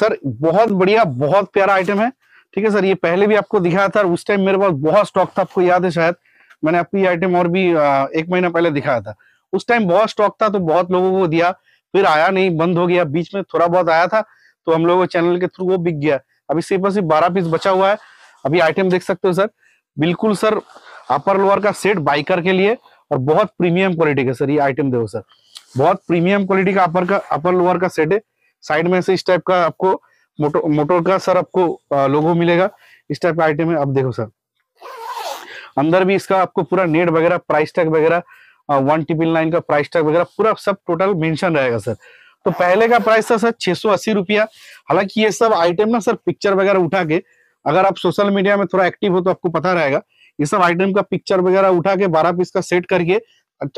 सर बहुत बढ़िया बहुत प्यारा आइटम है ठीक है सर ये पहले भी आपको दिखाया था उस टाइम मेरे पास बहुत स्टॉक था आपको याद है शायद मैंने अपनी आइटम और भी एक महीना पहले दिखाया था उस टाइम बहुत स्टॉक था तो बहुत लोगों को दिया फिर आया नहीं बंद हो गया बीच में थोड़ा बहुत आया था तो हम लोगों चैनल के थ्रू वो बिक गया अभी सिर्फ और सिर्फ बारह पीस बचा हुआ है अभी आइटम देख सकते हो सर बिल्कुल सर अपर लोअर का सेट बाइकर के लिए और बहुत प्रीमियम क्वालिटी का सर ये आइटम देखो सर बहुत प्रीमियम क्वालिटी का अपर का अपर लोअर का सेट है साइड में से इस टाइप का आपको मोटो मोटर का सर आपको लोगो मिलेगा इस टाइप का आइटम है अब देखो सर अंदर भी इसका आपको पूरा नेट वगैरह प्राइस टैग वगैरह वन ट्रिपल नाइन का प्राइस टैग वगैरह पूरा सब टोटल मेंशन रहेगा सर तो पहले का प्राइस था सर छह सौ अस्सी रुपया हालांकि ये सब आइटम ना सर पिक्चर वगैरह उठा के अगर आप सोशल मीडिया में थोड़ा एक्टिव हो तो आपको पता रहेगा ये सब आइटम का पिक्चर वगैरह उठा के बारह पीस का सेट करके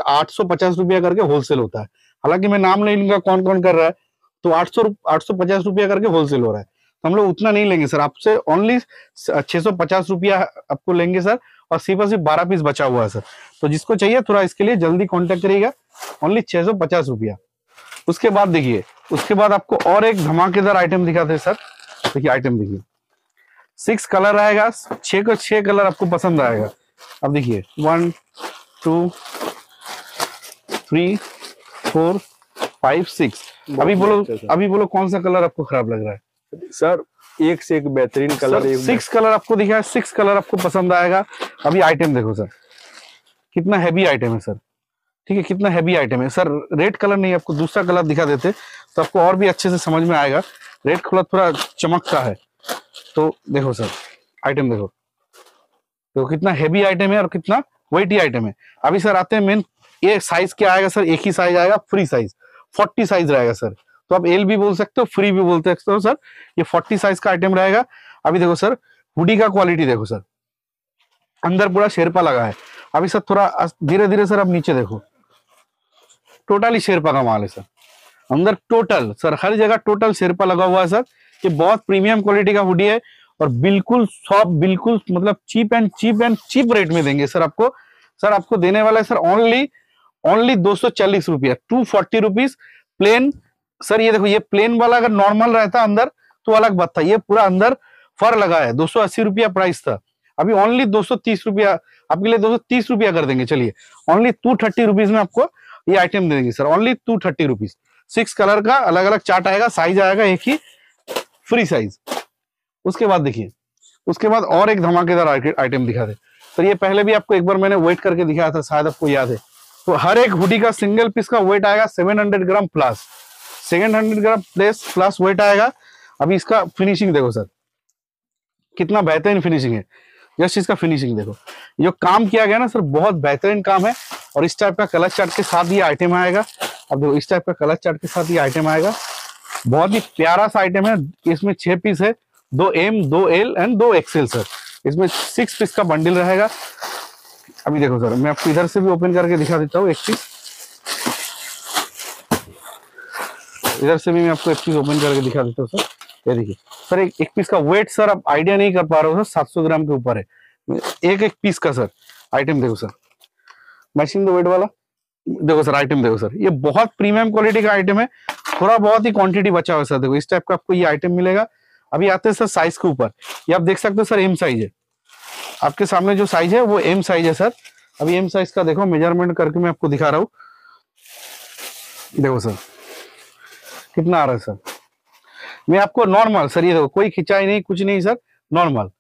आठ सौ पचास रुपया करके होलसेल होता है हालांकि मैं नाम नहीं लूंगा कौन कौन कर रहा है तो आठ सौ आठ सौ पचास रुपया करके होलसेल हो रहा है तो हम लोग उतना नहीं लेंगे सर आपसे ओनली छह सौ पचास रुपया आपको लेंगे सर और सिर्फ और सिर्फ बारह पीस बचा हुआ है सर तो जिसको चाहिए थोड़ा इसके लिए जल्दी कॉन्टेक्ट करिएगा ओनली छह सौ पचास रुपया उसके बाद देखिए उसके बाद आपको और एक धमाकेदार आइटम दिखाते हैं सर देखिए आइटम देखिए सिक्स कलर आएगा छह को छह कलर आपको पसंद आएगा अब देखिए one two three four five six अभी बोलो अच्छा, अभी बोलो कौन सा कलर आपको खराब लग रहा है सर एक से एक बेहतरीन कलर एक सिक्स कलर आपको दिखा है सिक्स कलर आपको पसंद आएगा अभी आइटम देखो सर कितना हैवी आइटम है सर ठीक है कितना हैवी आइटम है सर रेड कलर नहीं आपको दूसरा कलर दिखा देते तो आपको और भी अच्छे से समझ में आएगा रेड कलर थोड़ा चमकता है तो देखो सर आइटम देखो तो कितना हैवी आइटम है और कितना वेटी आइटम है अभी सर आते हैं मेन ये साइज क्या आएगा सर एक ही साइज आएगा फ्री साइज फोर्टी साइज रहेगा सर तो आप एल भी बोल सकते हो फ्री भी बोल सकते हो सर ये फोर्टी साइज का आइटम रहेगा अभी देखो सर हुडी का क्वालिटी देखो सर अंदर पूरा शेरपा लगा है अभी सर थोड़ा धीरे धीरे सर आप नीचे देखो टोटली शेरपा का माल है सर अंदर टोटल सर हर जगह टोटल शेरपा लगा हुआ है सर ये बहुत प्रीमियम क्वालिटी का हुडी है और बिल्कुल सॉफ बिल्कुल मतलब cheap and cheap and cheap rate में देंगे सर आपको सर आपको देने वाला है सर ओनली ओनली दो सौ चालीस रुपया two forty rupees plain sir ये देखो ये प्लेन वाला अगर नॉर्मल रहता अंदर तो अलग बात था ये पूरा अंदर फर लगा है दो रुपया प्राइस था अभी ओनली दो रुपया आपके लिए दो रुपया कर देंगे चलिए ओनली टू थर्टी रुपीज में आपको ये आइटम दे देंगे sir only two thirty rupees six colour का अलग अलग चार्ट आएगा साइज आएगा एक ही फ्री साइज उसके बाद देखिए उसके बाद और एक धमाकेदार आइटम दिखा दे सर ये पहले भी आपको एक बार मैंने वेट करके दिखाया था शायद आपको याद है तो हर एक हुडी का सिंगल पीस का वेट आएगा seven gram plus second hundred gram plus plus weight आएगा अभी इसका फिनिशिंग देखो सर कितना बेहतरीन फिनिशिंग है जस्ट इसका फिनिशिंग देखो जो काम किया गया ना सर बहुत बेहतरीन काम है और इस टाइप का कलर चार्ट के साथ ये आइटम आएगा अब देखो इस टाइप का कलर चार्ट के साथ ये आइटम आएगा बहुत ही प्यारा सा आइटम है इसमें छह पीस है दो एम दो एल एंड दो एक्सएल सर इसमें सिक्स पीस का बंडल रहेगा अभी देखो सर मैं आपको इधर से भी ओपन करके दिखा देता हूँ एक पीस इधर से भी मैं आपको एक पीस ओपन करके दिखा देता हूँ सर ये देखिए सर एक, एक पीस का वेट सर आप आइडिया नहीं कर पा रहे हो सर सात सौ ग्राम के ऊपर है एक एक पीस का सर आइटम देखो सर मैचिंग दो वेट वाला देखो सर आइटम देखो सर ये बहुत प्रीमियम क्वालिटी का आइटम है थोड़ा बहुत ही क्वांटिटी बचा हुआ सर देखो इस टाइप का आपको ये आइटम मिलेगा अभी आते हैं सर साइज के ऊपर ये आप देख सकते हो सर एम साइज है आपके सामने जो साइज है वो एम साइज है सर अभी एम साइज का देखो मेजरमेंट करके मैं आपको दिखा रहा हूँ देखो सर कितना आ रहा है सर मैं आपको नॉर्मल सर ये कोई खिंचाई नहीं कुछ नहीं सर नॉर्मल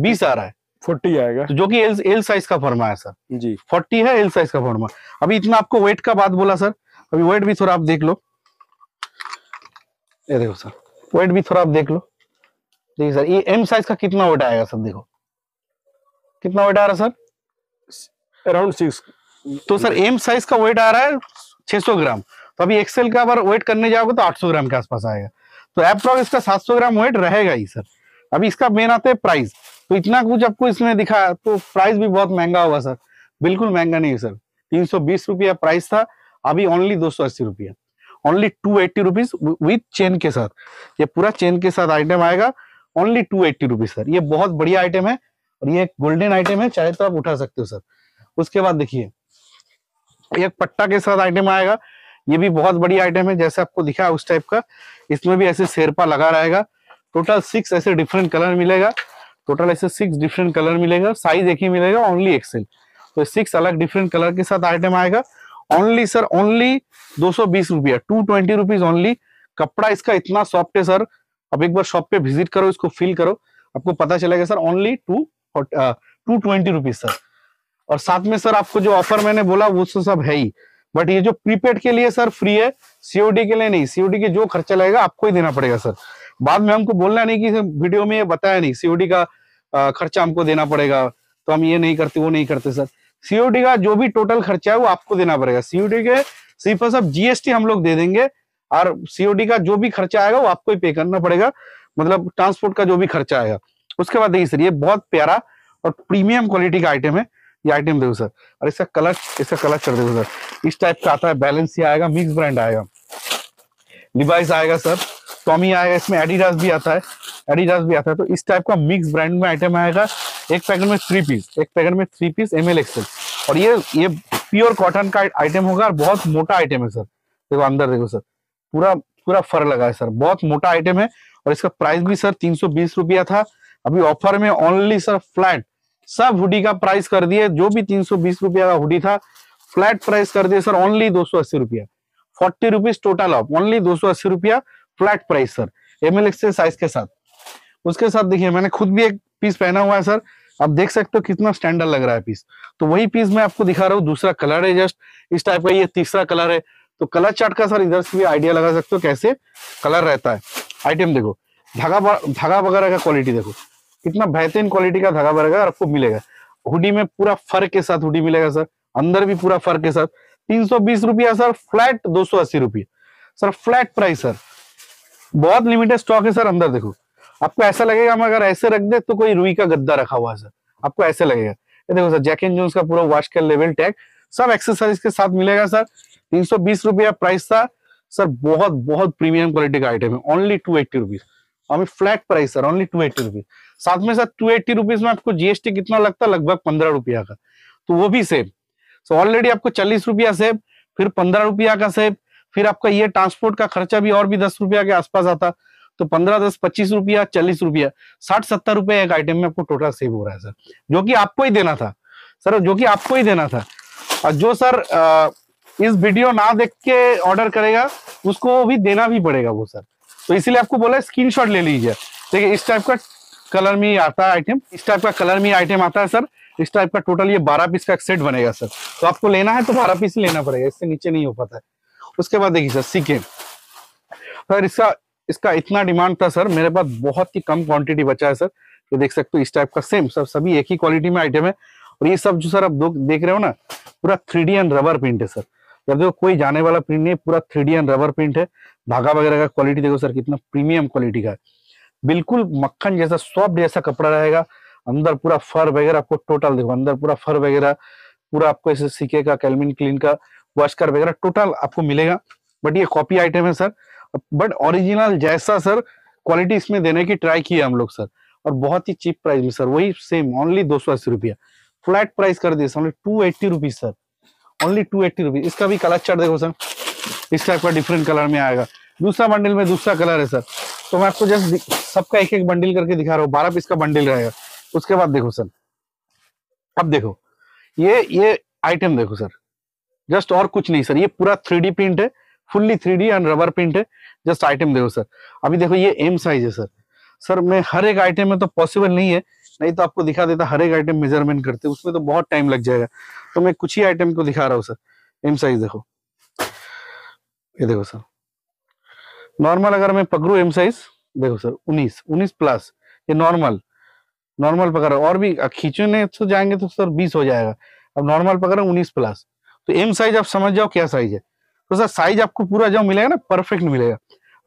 बीस आ रहा है फोर्टी आएगा तो जो कि एल एल साइज का फॉर्मा है सर जी फोर्टी है एल साइज का फॉर्मा अभी इतना आपको वेट का बात बोला सर अभी वेट भी थोड़ा आप देख लो ये देखो सर वेट भी थोड़ा आप देख लो देखिए सर ये एम साइज का कितना वेट आएगा सर देखो कितना वेट आ रहा सर अराउंड सिक्स तो सर एम साइज का वेट आ रहा है 600 तो, ग्राम तो अभी एक्सेल का अगर वेट करने जाओगे तो 800 ग्राम के आसपास आएगा तो एप्रॉक्स इसका 700 ग्राम वेट रहेगा ही सर अभी इसका मेन आते हैं प्राइस तो इतना कुछ आपको इसमें दिखा तो प्राइस भी बहुत महंगा होगा सर बिल्कुल महंगा नहीं है सर तीन सौ बीस रुपया प्राइस था अभी ओनली दो सौ अस्सी रुपया only two eighty rupees with chain के साथ ये पूरा चेन के साथ आइटम आएगा only two eighty rupees sir ये बहुत बढ़िया आइटम है और ये गोल्डन आइटम है चाहे तो आप उठा सकते हो सर उसके बाद देखिए एक पट्टा के साथ आइटम आएगा ये भी बहुत बड़ी आइटम है जैसे आपको दिखा उस टाइप का इसमें भी ऐसे शेरपा लगा रहेगा टोटल सिक्स ऐसे डिफरेंट कलर मिलेगा टोटल ऐसे सिक्स डिफरेंट कलर मिलेगा साइज एक ही मिलेगा ओनली एक्सेल तो सिक्स अलग डिफरेंट कलर के साथ आइटम आएगा ओनली सर ओनली दो सौ बीस रुपया टू ट्वेंटी रुपीज ओनली कपड़ा इसका इतना सॉफ्ट है सर अब एक बार शॉप पे विजिट करो इसको फील करो आपको पता चलेगा sir only two two twenty rupees sir और साथ में सर आपको जो ऑफर मैंने बोला वो तो सब है ही बट ये जो प्रीपेड के लिए सर फ्री है सीओडी के लिए नहीं सीओडी के जो खर्चा लगेगा आपको ही देना पड़ेगा सर बाद में हमको बोलना नहीं कि वीडियो में ये बताया नहीं सीओडी का खर्चा हमको देना पड़ेगा तो हम ये नहीं करते वो नहीं करते सर सीओडी का जो भी टोटल खर्चा है वो आपको देना पड़ेगा सीओडी के सिर्फ सब जीएसटी हम लोग दे देंगे और सीओडी का जो भी खर्चा आएगा वो आपको ही पे करना पड़ेगा मतलब ट्रांसपोर्ट का जो भी खर्चा आएगा उसके बाद देखिए सर ये बहुत प्यारा और प्रीमियम क्वालिटी का आइटम है ये आइटम देखो सर और इसका कलर इसका कलर कर देखो सर इस टाइप का आता है बैलेंस ही आएगा मिक्स ब्रांड आएगा डिवाइस आएगा सर टॉमी आएगा इसमें एडिडास भी आता है एडिडास भी आता है तो इस टाइप का मिक्स ब्रांड में आइटम आएगा एक पैकेट में थ्री पीस एक पैकेट में three piece M L XL और ये ये प्योर कॉटन का आइटम होगा और बहुत मोटा आइटम है सर देखो अंदर देखो सर पूरा पूरा फर लगा है सर बहुत मोटा आइटम है और इसका प्राइस भी सर तीन सौ बीस रुपया था अभी ऑफर में ओनली सर फ्लैट सब हुडी का प्राइस कर दिए जो भी तीन सौ बीस रुपया का हुडी था फ्लैट प्राइस कर दिए सर ओनली दो सौ अस्सी रुपया forty rupees total off only दो सौ अस्सी रुपया flat price sir M L size के साथ उसके साथ देखिए मैंने खुद भी एक पीस पहना हुआ है सर आप देख सकते हो कितना स्टैंडर्ड लग रहा है पीस तो वही पीस मैं आपको दिखा रहा हूँ दूसरा कलर है जस्ट इस टाइप का ये तीसरा कलर है तो कलर चार्ट का सर इधर से भी आइडिया लगा सकते हो कैसे कलर रहता है आइटम देखो धागा धागा वगैरह का क्वालिटी देखो कितना बेहतरीन क्वालिटी का धागा बनेगा और आपको मिलेगा हुडी में पूरा फर के साथ हुडी मिलेगा सर अंदर भी पूरा फर के साथ तीन सौ बीस रुपया सर फ्लैट दो सौ अस्सी रुपये सर फ्लैट प्राइस सर बहुत लिमिटेड स्टॉक है सर अंदर देखो आपको ऐसा लगेगा हम अगर ऐसे रख दे तो कोई रुई का गद्दा रखा हुआ है सर आपको ऐसे लगेगा ये देखो सर जैक एंड जोन्स का पूरा वॉश कर लेवल टैग सब एक्सेसरीज के साथ मिलेगा सर तीन सौ बीस रुपया प्राइस था सर बहुत बहुत प्रीमियम क्वालिटी का आइटम है ओनली टू एट्टी रुपीज हमें flat price sir only two eighty rupees साथ में साथ टू एट्टी रुपीज में आपको जीएसटी कितना लगता है लगभग पंद्रह रुपया का तो वो भी सेव सो ऑलरेडी आपको चालीस रुपया सेव फिर पंद्रह रुपया का सेव फिर आपका ये ट्रांसपोर्ट का खर्चा भी और भी दस रुपया के आसपास आता तो पंद्रह दस पच्चीस रुपया चालीस रुपया साठ सत्तर रुपया एक आइटम में आपको टोटल सेव हो रहा है सर जो कि आपको ही देना था सर जो कि आपको ही देना था और जो सर आ, इस वीडियो ना देख के ऑर्डर करेगा उसको भी देना भी पड़ेगा वो सर तो इसलिए आपको बोला स्क्रीन ले लीजिए देखिए इस टाइप का कलर में आता है आइटम इस टाइप का कलर में आइटम आता है सर इस टाइप का टोटल ये बारह पीस का एक सेट बनेगा सर तो आपको लेना है तो बारह पीस ही लेना पड़ेगा इससे नीचे नहीं हो पाता है उसके बाद देखिए सर सीके सर इसका इसका इतना डिमांड था सर मेरे पास बहुत ही कम क्वांटिटी बचा है सर ये देख सकते हो इस टाइप का सेम सर सभी एक ही क्वालिटी में आइटम है और ये सब जो सर आप देख रहे हो ना पूरा थ्री एंड रबर प्रिंट है सर जब देखो कोई जाने वाला प्रिंट नहीं पूरा थ्री एंड रबर प्रिंट है धागा वगैरह का क्वालिटी देखो सर कितना प्रीमियम क्वालिटी का है बिल्कुल मक्खन जैसा सॉफ्ट जैसा कपड़ा रहेगा अंदर पूरा फर वगैरह आपको टोटल देखो अंदर पूरा फर वगैरह पूरा आपको ऐसे सीके का कैलमिन क्लीन का वॉशकर वगैरह टोटल आपको मिलेगा बट ये कॉपी आइटम है सर बट ओरिजिनल जैसा सर क्वालिटी इसमें देने की ट्राई की है हम लोग सर और बहुत ही चीप प्राइस में सर वही सेम ओनली दो सौ अस्सी रुपया फ्लैट प्राइस कर दिए sir two eighty rupees sir only two eighty rupees इसका भी कलर चार्ट देखो सर इसका आपका डिफरेंट कलर में आएगा दूसरा बंडल में दूसरा कलर है सर तो मैं आपको जस्ट सबका एक एक बंडल करके दिखा रहा हूँ बारह पीस का बंडल रहेगा उसके बाद देखो सर अब देखो ये ये आइटम देखो सर जस्ट और कुछ नहीं सर ये पूरा थ्री प्रिंट है fully three and rubber print है जस्ट आइटम देखो सर अभी देखो ये एम साइज है सर सर मैं हर एक आइटम में तो पॉसिबल नहीं है नहीं तो आपको दिखा देता हर एक आइटम मेजरमेंट करते उसमें तो बहुत टाइम लग जाएगा तो मैं कुछ ही आइटम को दिखा रहा हूँ सर एम साइज देखो ये देखो सर नॉर्मल अगर मैं पकड़ू एम साइज देखो सर उन्नीस उन्नीस प्लस ये नॉर्मल नॉर्मल पकड़ और भी खींचने से तो जाएंगे तो सर बीस हो जाएगा अब नॉर्मल पकड़ उन्नीस प्लस तो एम साइज आप समझ जाओ क्या साइज है तो सर साइज आपको पूरा जो मिलेगा ना परफेक्ट मिलेगा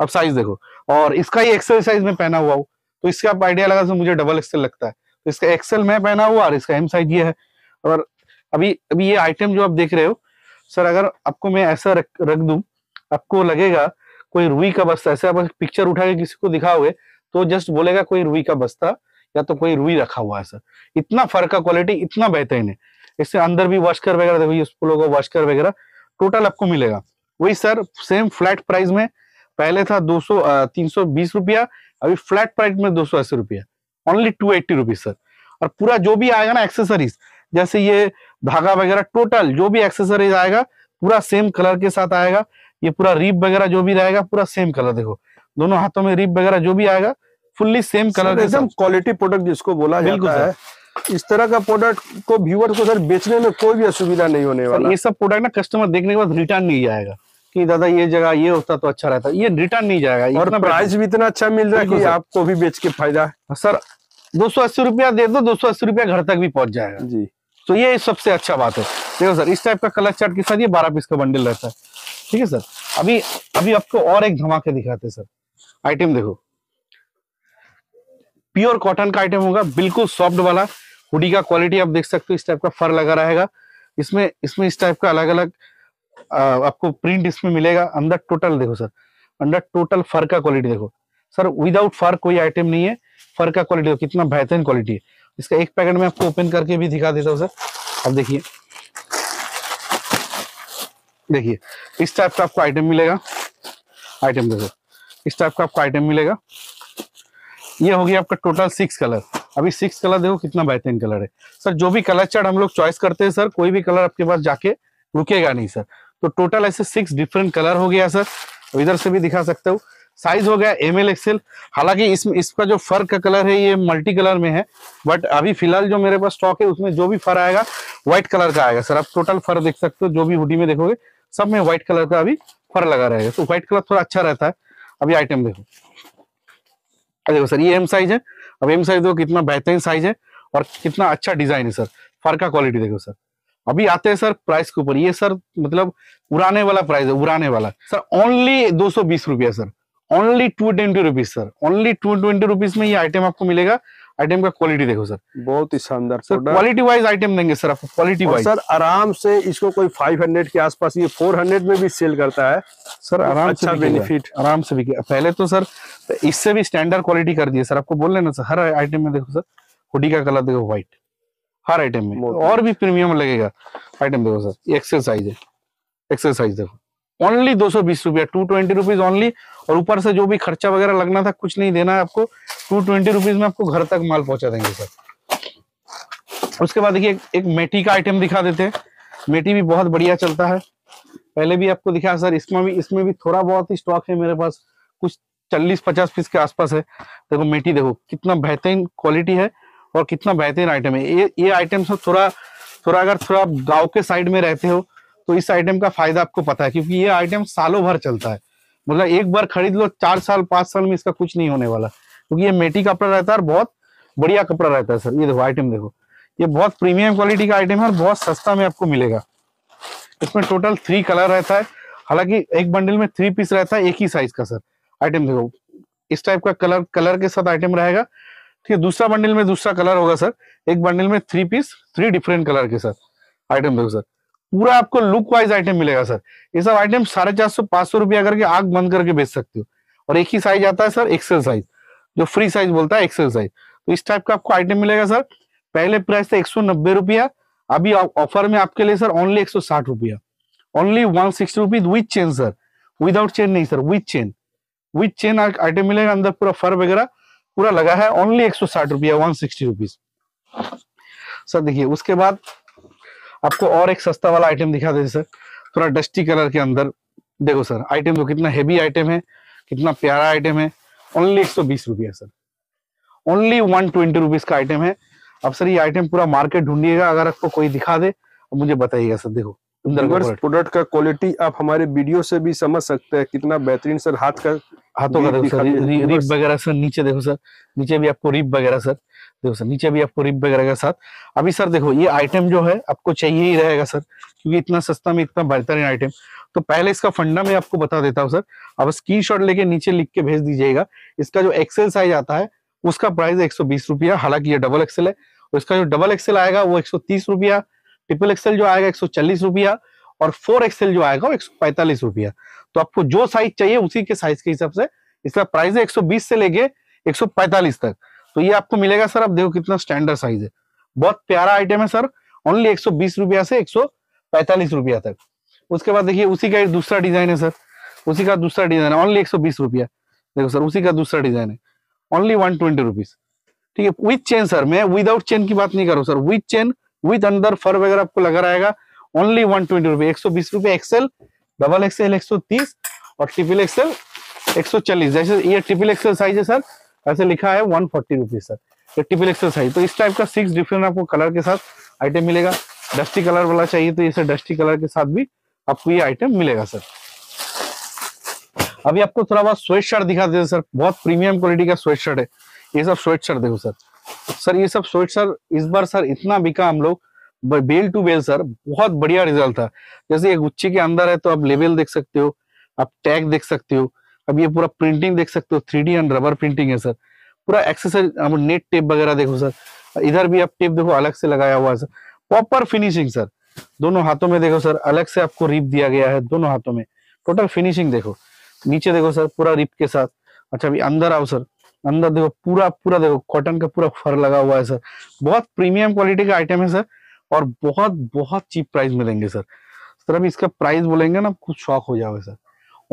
अब साइज देखो और इसका ही एक्सेल साइज में पहना हुआ हूँ तो इसका आप आइडिया लगा सर मुझे डबल एक्सेल लगता है तो इसका एक्सेल मैं पहना हुआ और इसका एम साइज ये है और अभी अभी ये आइटम जो आप देख रहे हो सर अगर आपको मैं ऐसा रख रख आपको लगेगा कोई रुई का बस्ता ऐसे आप पिक्चर उठा के किसी को दिखाओगे तो जस्ट बोलेगा कोई रुई का बस्ता या तो कोई रुई रखा हुआ है सर इतना फर्क का क्वालिटी इतना बेहतरीन है इससे अंदर भी वॉशकर वगैरह देखो उस का वॉशकर वगैरह टोटल आपको मिलेगा वही सर सेम फ्लैट प्राइस में पहले था दो सौ तीन सौ बीस रुपया अभी फ्लैट प्राइस में दो सौ अस्सी रुपया only two eighty rupees sir और पूरा जो भी आएगा ना एक्सेसरीज जैसे ये धागा वगैरह टोटल जो भी एक्सेसरीज आएगा पूरा सेम कलर के साथ आएगा ये पूरा रिप वगैरह जो भी रहेगा पूरा सेम कलर देखो दोनों हाथों में रिप वगैरह जो भी आएगा फुल्ली सेम कलर एकदम क्वालिटी प्रोडक्ट जिसको बोला जाता है इस तरह का प्रोडक्ट को व्यूअर को सर बेचने में कोई भी असुविधा नहीं होने वाला ये सब प्रोडक्ट ना कस्टमर देखने के बाद रिटर्न नहीं आएगा कि दादा ये जगह ये होता तो अच्छा रहता ये रिटर्न नहीं जाएगा और प्राइस भी इतना अच्छा मिल रहा है कि आपको भी बेच के फायदा सर दो सौ अस्सी रुपया दे दो दो सौ अस्सी रुपया घर तक भी पहुंच जाएगा जी तो ये सबसे अच्छा बात है देखो सर इस टाइप का कलर चार्ट के साथ ये बारह पीस का बंडल रहता है ठीक है सर अभी अभी आपको और एक धमाके दिखाते सर आइटम देखो प्योर कॉटन का आइटम होगा बिल्कुल सॉफ्ट वाला हुडी का क्वालिटी आप देख सकते हो इस टाइप का फर लगा रहेगा इसमें इसमें इस टाइप का अलग अलग आपको प्रिंट इसमें मिलेगा अंदर टोटल देखो सर अंदर टोटल फर का क्वालिटी देखो सर विदाउट फर कोई आइटम नहीं है फर का क्वालिटी देखो कितना बेहतरीन क्वालिटी है इसका एक पैकेट में आपको ओपन करके भी दिखा देता हूँ सर आप देखिए देखिए इस टाइप का आपको आइटम मिलेगा आइटम देखो इस टाइप का आपको आइटम मिलेगा ये हो गया आपका टोटल सिक्स कलर अभी सिक्स कलर देखो कितना बेहतरीन कलर है सर जो भी कलर चार्ट हम लोग चॉइस करते हैं सर कोई भी कलर आपके पास जाके रुकेगा नहीं सर तो टोटल ऐसे सिक्स डिफरेंट कलर हो गया सर अब इधर से भी दिखा सकते हो साइज हो गया एम एल एक्सएल हालांकि इसमें इसका जो फर का कलर है ये मल्टी कलर में है बट अभी फिलहाल जो मेरे पास स्टॉक है उसमें जो भी फर आएगा व्हाइट कलर का आएगा सर आप टोटल फर देख सकते हो जो भी हुडी में देखोगे सब में व्हाइट कलर का अभी फर लगा रहेगा तो व्हाइट कलर थोड़ा अच्छा रहता है अभी आइटम देखो देखो सर ये एम साइज है अब एम साइज देखो कितना बेहतरीन साइज है और कितना अच्छा डिजाइन है सर फर का क्वालिटी देखो सर अभी आते हैं सर प्राइस के ऊपर ये सर मतलब उड़ाने वाला प्राइस है उड़ाने वाला सर ओनली दो सौ बीस रुपया sir only two twenty rupees sir only two twenty rupees में ये आइटम आपको मिलेगा आइटम का क्वालिटी देखो सर बहुत ही शानदार सर क्वालिटी वाइज आइटम देंगे सर आपको क्वालिटी वाइज सर आराम से इसको कोई 500 के आसपास ये 400 में भी सेल करता है सर आराम अच्छा से बेनिफिट आराम से भी किया पहले तो सर इससे भी स्टैंडर्ड क्वालिटी कर दिए सर आपको बोल लेना सर हर आइटम में देखो सर हुडी का कलर देखो व्हाइट हर आइटम में और भी प्रीमियम लगेगा आइटम देखो सर एक्सरसाइज है एक्सरसाइज देखो ओनली दो सौ बीस रुपया टू ट्वेंटी रुपीज ओनली और ऊपर से जो भी खर्चा वगैरह लगना था कुछ नहीं देना है आपको टू ट्वेंटी रुपीज में आपको घर तक माल पहुंचा देंगे सर उसके बाद देखिए एक, एक मेटी का आइटम दिखा देते हैं मेटी भी बहुत बढ़िया चलता है पहले भी आपको दिखा सर इसमें भी इसमें भी थोड़ा बहुत ही स्टॉक है मेरे पास कुछ चालीस पचास पीस के आसपास है देखो मेटी देखो कितना बेहतरीन क्वालिटी है और कितना बेहतरीन आइटम है ये ये आइटम सर थोड़ा थोड़ा अगर थोड़ा गांव के साइड में रहते हो तो इस आइटम का फायदा आपको पता है क्योंकि ये आइटम सालों भर चलता है मतलब एक बार खरीद लो चार साल पांच साल में इसका कुछ नहीं होने वाला क्योंकि ये मेटी कपड़ा रहता है और बहुत बढ़िया कपड़ा रहता है सर ये देखो आइटम देखो ये बहुत प्रीमियम क्वालिटी का आइटम है और बहुत सस्ता में आपको मिलेगा इसमें टोटल थ्री कलर रहता है हालांकि एक बंडल में थ्री पीस रहता है एक ही साइज का सर आइटम देखो इस टाइप का कलर कलर के साथ आइटम रहेगा ठीक है दूसरा बंडल में दूसरा कलर होगा सर एक बंडल में three piece three different colour के साथ आइटम देखो सर पूरा आपको लुक वाइज आइटम मिलेगा सर ये सब आइटम साढ़े चार सौ पांच सौ रुपया करके आग बंद करके बेच सकते हो और एक ही साइज आता है सर एक्सेल साइज जो फ्री साइज बोलता है एक्सेल साइज तो इस टाइप का आपको आइटम मिलेगा सर पहले प्राइस था एक सौ नब्बे रुपया अभी ऑफर में आपके लिए सर ओनली एक सौ साठ रुपया only one sixty rupees with chain sir without chain नहीं sir with chain with chain item मिलेगा अंदर पूरा फर वगैरह पूरा लगा है ओनली एक सौ साठ रुपया वन सिक्सटी रुपीज सर देखिए उसके बाद आपको और एक सस्ता वाला आइटम दिखा दे सर थोड़ा डस्टी कलर के अंदर देखो सर आइटम तो कितना हेवी आइटम है कितना प्यारा आइटम है ओनली एक सौ बीस रुपया सर ओनली वन ट्वेंटी का आइटम है अब सर ये आइटम पूरा मार्केट ढूंढिएगा अगर आपको कोई दिखा दे तो मुझे बताइएगा सर देखो प्रोडक्ट का क्वालिटी आप हमारे वीडियो से भी समझ सकते हैं कितना बेहतरीन सर हाथ का हाथों का देखो सर रिप वगैरह सर नीचे देखो सर नीचे भी आपको रिप वगैरह सर देखो सर नीचे भी आपको रिप वगैरह का साथ अभी सर देखो ये आइटम जो है आपको चाहिए ही रहेगा सर क्योंकि इतना सस्ता में इतना बेहतरीन आइटम तो पहले इसका फंडा मैं आपको बता देता हूँ सर अब स्क्रीन लेके नीचे लिख के भेज दीजिएगा इसका जो एक्सेल साइज आता है उसका प्राइस एक सौ रुपया हालांकि ये डबल एक्सेल है और इसका जो डबल एक्सेल आएगा वो एक सौ रुपया ट्रिपल एक्सेल जो आएगा एक सौ रुपया और फोर एक्सेल जो आएगा वो एक सौ पैंतालीस रुपया तो आपको जो साइज चाहिए उसी के साइज के हिसाब से इसका प्राइस है एक सौ बीस से लेके एक सौ पैंतालीस तक तो ये आपको मिलेगा सर आप देखो कितना स्टैंडर्ड साइज है बहुत प्यारा आइटम है सर ओनली एक रुपया से एक रुपया तक उसके बाद देखिए उसी का दूसरा डिजाइन है सर उसी का दूसरा डिजाइन है ओनली एक रुपया देखो सर उसी का दूसरा डिजाइन है ओनली वन ट्वेंटी रुपीज ठीक है विथ चेन सर मैं विदाउट चेन की बात नहीं कर रहा हूँ सर विथ चेन विथ अंदर फर वगैरह आपको लगा रहेगा ओनली वन ट्वेंटी रुपीज एक सौ बीस रुपये एक्सएल डबल एक्सएल एक सौ तीस और ट्रिपल एक्सएल एक सौ चालीस जैसे ये ट्रिपल एक्सएल साइज है सर ऐसे लिखा है वन फोर्टी रुपीज सर तो टिपिल एक्सरसाइज तो इस टाइप का सिक्स डिफरेंट आपको कलर के साथ आइटम मिलेगा डस्टी कलर वाला चाहिए तो इसे डस्टी कलर के साथ भी आपको ये आइटम मिलेगा सर अभी आपको थोड़ा बहुत स्वेट शर्ट दिखा देते सर बहुत प्रीमियम क्वालिटी का स्वेट शर्ट है ये सब स्वेट शर्ट देखो सर सर ये सब स्वेट शर्ट इस बार सर इतना बिका हम लोग बेल टू बेल सर बहुत बढ़िया रिजल्ट था जैसे ये गुच्छी के अंदर है तो आप लेवल देख सकते हो आप टैग देख सकते हो अब ये पूरा प्रिंटिंग देख सकते हो थ्री एंड रबर प्रिंटिंग है सर पूरा एक्सेसरी नेट टेप वगैरह देखो सर इधर भी आप टेप देखो अलग से लगाया हुआ है सर प्रॉपर फिनिशिंग सर दोनों हाथों में देखो सर अलग से आपको रिप दिया गया है दोनों हाथों में टोटल फिनिशिंग देखो नीचे देखो सर पूरा रिप के साथ अच्छा अभी अंदर आओ सर अंदर देखो पूरा पूरा देखो कॉटन का पूरा फर लगा हुआ है सर बहुत प्रीमियम क्वालिटी का आइटम है सर और बहुत बहुत चीप प्राइस मिलेंगे सर सर अभी इसका प्राइस बोलेंगे ना आप शॉक शौक हो जाओगे सर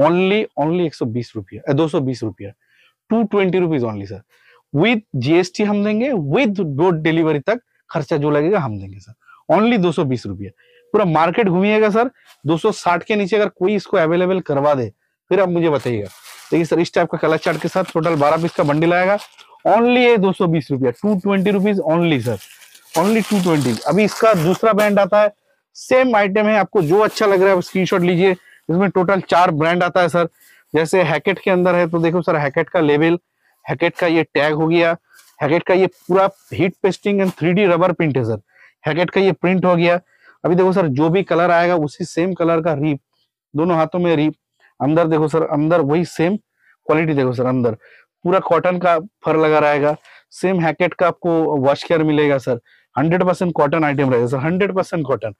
ओनली ओनली एक सौ बीस रुपया दो सौ बीस रुपया two twenty rupees only sir with GST हम देंगे विद डोर डिलीवरी तक खर्चा जो लगेगा हम देंगे सर ओनली दो सौ बीस रुपया पूरा मार्केट घूमिएगा सर दो सौ साठ के नीचे अगर कोई इसको अवेलेबल करवा दे फिर आप मुझे बताइएगा देखिए सर इस टाइप का कलर चार्ट के साथ टोटल बारह पीस का बंडल आएगा ओनली ये दो सौ बीस रुपया two twenty rupees only sir only two twenty अभी इसका दूसरा ब्रांड आता है सेम आइटम है आपको जो अच्छा लग रहा है स्क्रीन लीजिए इसमें टोटल चार ब्रांड आता है सर जैसे हैकेट के अंदर है तो देखो सर हैकेट का लेवल हैकेट का ये टैग हो गया हैकेट का ये पूरा heat pasting and three rubber print है सर हैकेट का ये प्रिंट हो गया अभी देखो सर जो भी कलर आएगा उसी सेम कलर का रीप दोनों हाथों में रीप अंदर देखो सर अंदर वही सेम क्वालिटी देखो सर अंदर पूरा कॉटन का फर लगा रहेगा सेम हैकेट का आपको वॉश केयर मिलेगा sir hundred percent cotton item रहेगा sir hundred percent cotton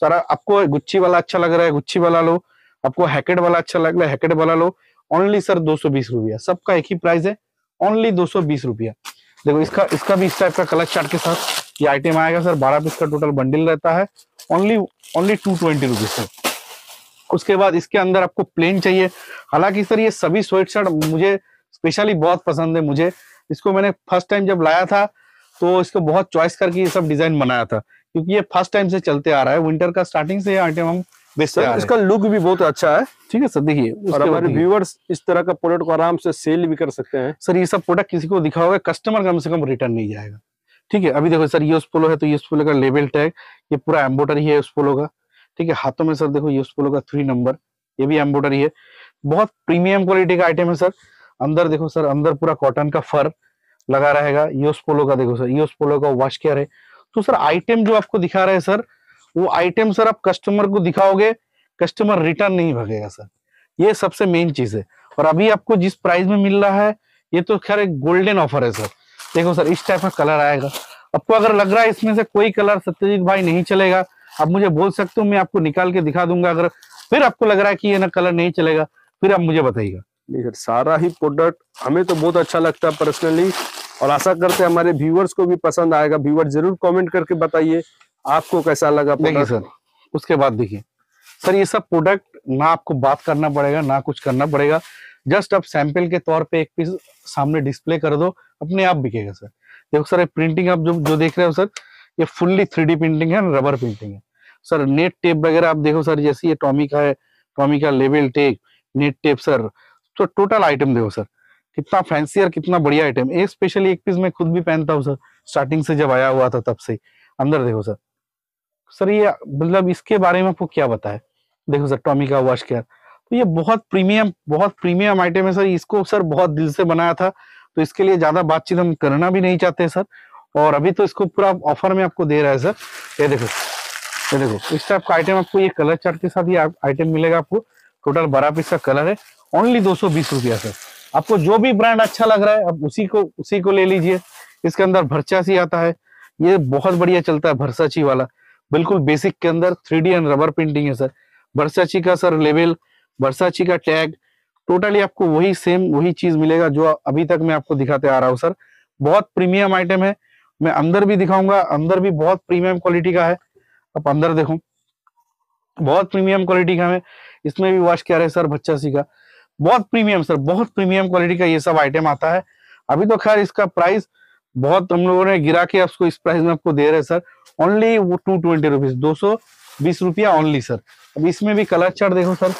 sir आपको गुच्छी वाला अच्छा लग रहा है गुच्छी वाला लो आपको हैकेट वाला अच्छा लग रहा है हैकेट वाला लो ओनली सर दो सौ रुपया सबका एक ही प्राइस है ओनली दो सौ रुपया देखो इसका इसका भी इस टाइप का कलर चार्ट के साथ ये आइटम आएगा सर बारह पीस का टोटल बंडल रहता है only only two twenty rupees sir उसके बाद इसके अंदर आपको प्लेन चाहिए हालांकि सर ये सभी स्वेट शर्ट मुझे स्पेशली बहुत पसंद है मुझे इसको मैंने फर्स्ट टाइम जब लाया था तो इसको बहुत चॉइस करके ये सब डिजाइन बनाया था क्योंकि ये फर्स्ट टाइम से चलते आ रहा है विंटर का स्टार्टिंग से ये आइटम हम बेसर इसका लुक भी बहुत अच्छा है ठीक है सर देखिए और हमारे व्यूअर्स इस तरह का प्रोडक्ट को आराम से सेल भी कर सकते हैं सर ये सब प्रोडक्ट किसी को दिखा होगा कस्टमर कम से कम रिटर्न नहीं जाएगा ठीक है अभी देखो सर ये उस पोलो है तो ये उस पोलो का लेबल टैग ये पूरा एम्बोटर ही है उस पोलो का ठीक है हाथों में सर देखो ये उस पोलो का थ्री नंबर ये भी एम्बोटर ही है बहुत प्रीमियम क्वालिटी का आइटम है सर अंदर देखो सर अंदर पूरा कॉटन का फर लगा रहेगा ये उस पोलो का देखो सर ये उस पोलो का वॉश केयर है तो सर आइटम जो आपको दिखा रहे हैं सर वो आइटम सर आप कस्टमर को दिखाओगे कस्टमर रिटर्न नहीं भगेगा सर ये सबसे मेन चीज है और अभी आपको जिस प्राइस में मिल रहा है ये तो खैर एक गोल्डन ऑफर है सर देखो सर इस टाइप का कलर आएगा आपको अगर लग रहा है इसमें से कोई कलर सत्यजीत भाई नहीं चलेगा आप मुझे बोल सकते हो मैं आपको निकाल के दिखा दूंगा अगर फिर आपको लग रहा है कि ये ना कलर नहीं चलेगा फिर आप मुझे बताइएगा नहीं सर सारा ही प्रोडक्ट हमें तो बहुत अच्छा लगता है पर्सनली और आशा करते हैं हमारे व्यूअर्स को भी पसंद आएगा व्यूअर्स जरूर कमेंट करके बताइए आपको कैसा लगा देखिए सर उसके बाद देखिए सर ये सब प्रोडक्ट ना आपको बात करना पड़ेगा ना कुछ करना पड़ेगा जस्ट आप सैंपल के तौर पे एक पीस सामने डिस्प्ले कर दो अपने आप बिकेगा सर देखो सर ये प्रिंटिंग आप जो जो देख रहे हो सर ये फुल्ली थ्री प्रिंटिंग है रबर प्रिंटिंग है सर नेट टेप वगैरह आप देखो सर जैसे ये टॉमी का है टॉमी का लेवल टेप नेट टेप सर तो टोटल आइटम देखो सर कितना फैंसी और कितना बढ़िया आइटम एक स्पेशली एक पीस मैं खुद भी पहनता हूँ सर स्टार्टिंग से जब आया हुआ था तब से अंदर देखो सर सर ये मतलब इसके बारे में आपको क्या बताए देखो सर का वॉश केयर तो ये बहुत प्रीमियम बहुत प्रीमियम आइटम है सर इसको सर बहुत दिल से बनाया था तो इसके लिए ज्यादा बातचीत हम करना भी नहीं चाहते सर और अभी तो इसको पूरा ऑफर में आपको दे रहा है सर ये देखो ये देखो इस टाइप का आइटम आपको ये कलर चार्ट के साथ ये आइटम मिलेगा आपको टोटल बारह पीस का कलर है ओनली दो सौ बीस रुपया सर आपको जो भी ब्रांड अच्छा लग रहा है आप उसी को उसी को ले लीजिए इसके अंदर भरचासी आता है ये बहुत बढ़िया चलता है भरसाची वाला बिल्कुल बेसिक के अंदर three D and rubber printing है सर बरसाची का सर लेवल बरसाची का टैग टोटली आपको वही सेम वही चीज मिलेगा जो अभी तक मैं आपको दिखाते आ रहा हूँ सर बहुत प्रीमियम आइटम है मैं अंदर भी दिखाऊंगा अंदर भी बहुत प्रीमियम क्वालिटी का है आप अंदर देखो बहुत प्रीमियम क्वालिटी का है इसमें भी वॉश क्या रहे सर बच्चासी का बहुत प्रीमियम सर बहुत प्रीमियम क्वालिटी का ये सब आइटम आता है अभी तो खैर इसका प्राइस बहुत हम लोगों ने गिरा के आपको इस प्राइस में आपको दे रहे सर ओनली वो टू ट्वेंटी रुपीज दो सौ बीस रुपया ओनली सर अब इसमें भी कलर चार्ट देखो सर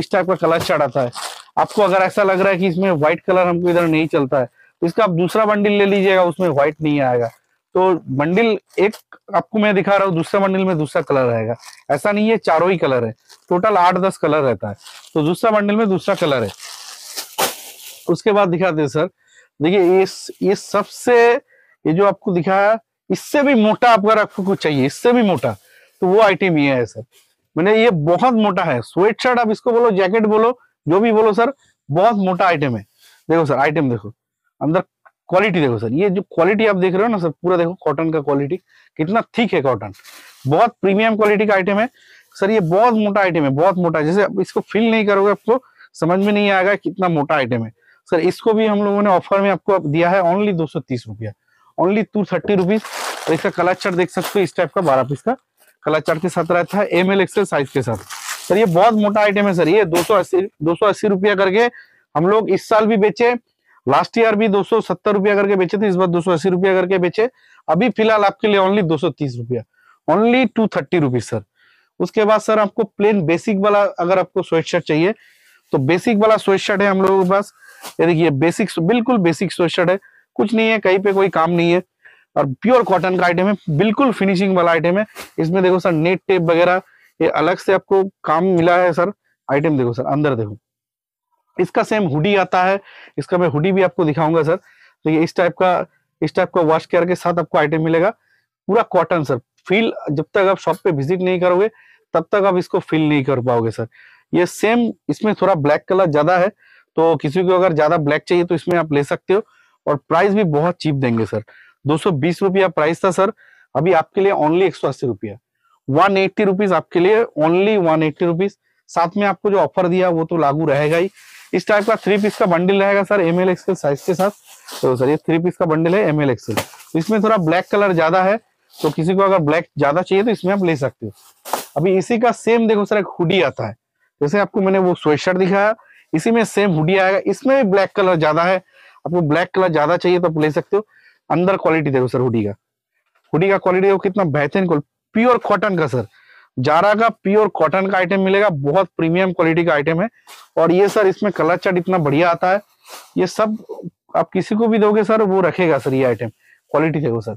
इस टाइप का कलर चार्ट आता है आपको अगर ऐसा लग रहा है कि इसमें व्हाइट कलर हमको इधर नहीं चलता है तो इसका आप दूसरा बंडल ले लीजिएगा उसमें व्हाइट नहीं आएगा तो बंडल एक आपको मैं दिखा रहा हूँ दूसरा बंडल में दूसरा कलर रहेगा ऐसा नहीं है चारों ही कलर है टोटल आठ दस कलर रहता है तो दूसरा बंडल में दूसरा कलर है उसके बाद दिखाते सर देखिए इस ये सबसे ये जो आपको दिखाया इससे भी मोटा अगर आपको कुछ चाहिए इससे भी मोटा तो वो आइटम ये है सर मैंने ये बहुत मोटा है स्वेट शर्ट आप इसको बोलो जैकेट बोलो जो भी बोलो सर बहुत मोटा आइटम है देखो सर आइटम देखो अंदर क्वालिटी देखो सर ये जो क्वालिटी आप देख रहे हो ना सर पूरा देखो कॉटन का क्वालिटी कितना थिक है कॉटन बहुत प्रीमियम क्वालिटी का आइटम है सर ये बहुत मोटा आइटम है बहुत मोटा जैसे आप इसको फील नहीं करोगे आपको समझ में नहीं आएगा कितना मोटा आइटम है सर इसको भी हम लोगों ने ऑफर में आपको दिया है ओनली दो सौ तीस रुपया ओनली टू थर्टी रुपीज इसका कलर चार्ट देख सकते हो इस टाइप का बारह पीस का कलर चार्ट के साथ रहता है एम एल एक्सएल साइज के साथ सर ये बहुत मोटा आइटम है सर ये दो सौ अस्सी दो सौ अस्सी रुपया करके हम लोग इस साल भी बेचे लास्ट ईयर भी दो सौ सत्तर रुपया करके बेचे थे इस बार दो सौ अस्सी रुपया करके बेचे अभी फिलहाल आपके लिए ओनली दो सौ तीस रुपया only two thirty rupees sir उसके बाद सर आपको प्लेन बेसिक वाला अगर आपको स्वेट शर्ट चाहिए तो बेसिक वाला स्वेट शर्ट है हम लोगों के पास ये देखिए बेसिक बिल्कुल बेसिक स्वेटर है कुछ नहीं है कहीं पे कोई काम नहीं है और प्योर कॉटन का आइटम है बिल्कुल फिनिशिंग वाला आइटम है इसमें देखो सर नेट टेप वगैरह ये अलग से आपको काम मिला है सर आइटम देखो सर अंदर देखो इसका सेम हुडी आता है इसका मैं हुडी भी आपको दिखाऊंगा सर तो ये इस टाइप का इस टाइप का वॉश केयर के साथ आपको आइटम मिलेगा पूरा कॉटन सर फील जब तक आप शॉप पे विजिट नहीं करोगे तब तक आप इसको फील नहीं कर पाओगे सर ये सेम इसमें थोड़ा ब्लैक कलर ज्यादा है तो किसी को अगर ज्यादा ब्लैक चाहिए तो इसमें आप ले सकते हो और प्राइस भी बहुत चीप देंगे सर दो सौ बीस रुपया प्राइस था सर अभी आपके लिए ओनली एक सौ अस्सी रुपया वन एट्टी आपके लिए ओनली वन एट्टी साथ में आपको जो ऑफर दिया वो तो लागू रहेगा ही इस टाइप का थ्री पीस का बंडल रहेगा sir M L XL size के साथ तो सर ये थ्री पीस का बंडल है एम एल एक्सएल इसमें थोड़ा ब्लैक कलर ज्यादा है तो किसी को अगर ब्लैक ज्यादा चाहिए तो इसमें आप ले सकते हो अभी इसी का सेम देखो सर एक हुडी आता है जैसे आपको मैंने वो स्वेटर दिखाया इसी में सेम हुडी आएगा इसमें भी ब्लैक कलर ज्यादा है आपको ब्लैक कलर ज्यादा चाहिए तो आप ले सकते हो अंदर क्वालिटी देखो सर हुडी का हुडी का क्वालिटी देखो कितना बेहतरीन प्योर कॉटन का सर जारा का प्योर कॉटन का आइटम मिलेगा बहुत प्रीमियम क्वालिटी का आइटम है और ये सर इसमें कलर चट इतना बढ़िया आता है ये सब आप किसी को भी दोगे सर वो रखेगा सर ये आइटम क्वालिटी देखो सर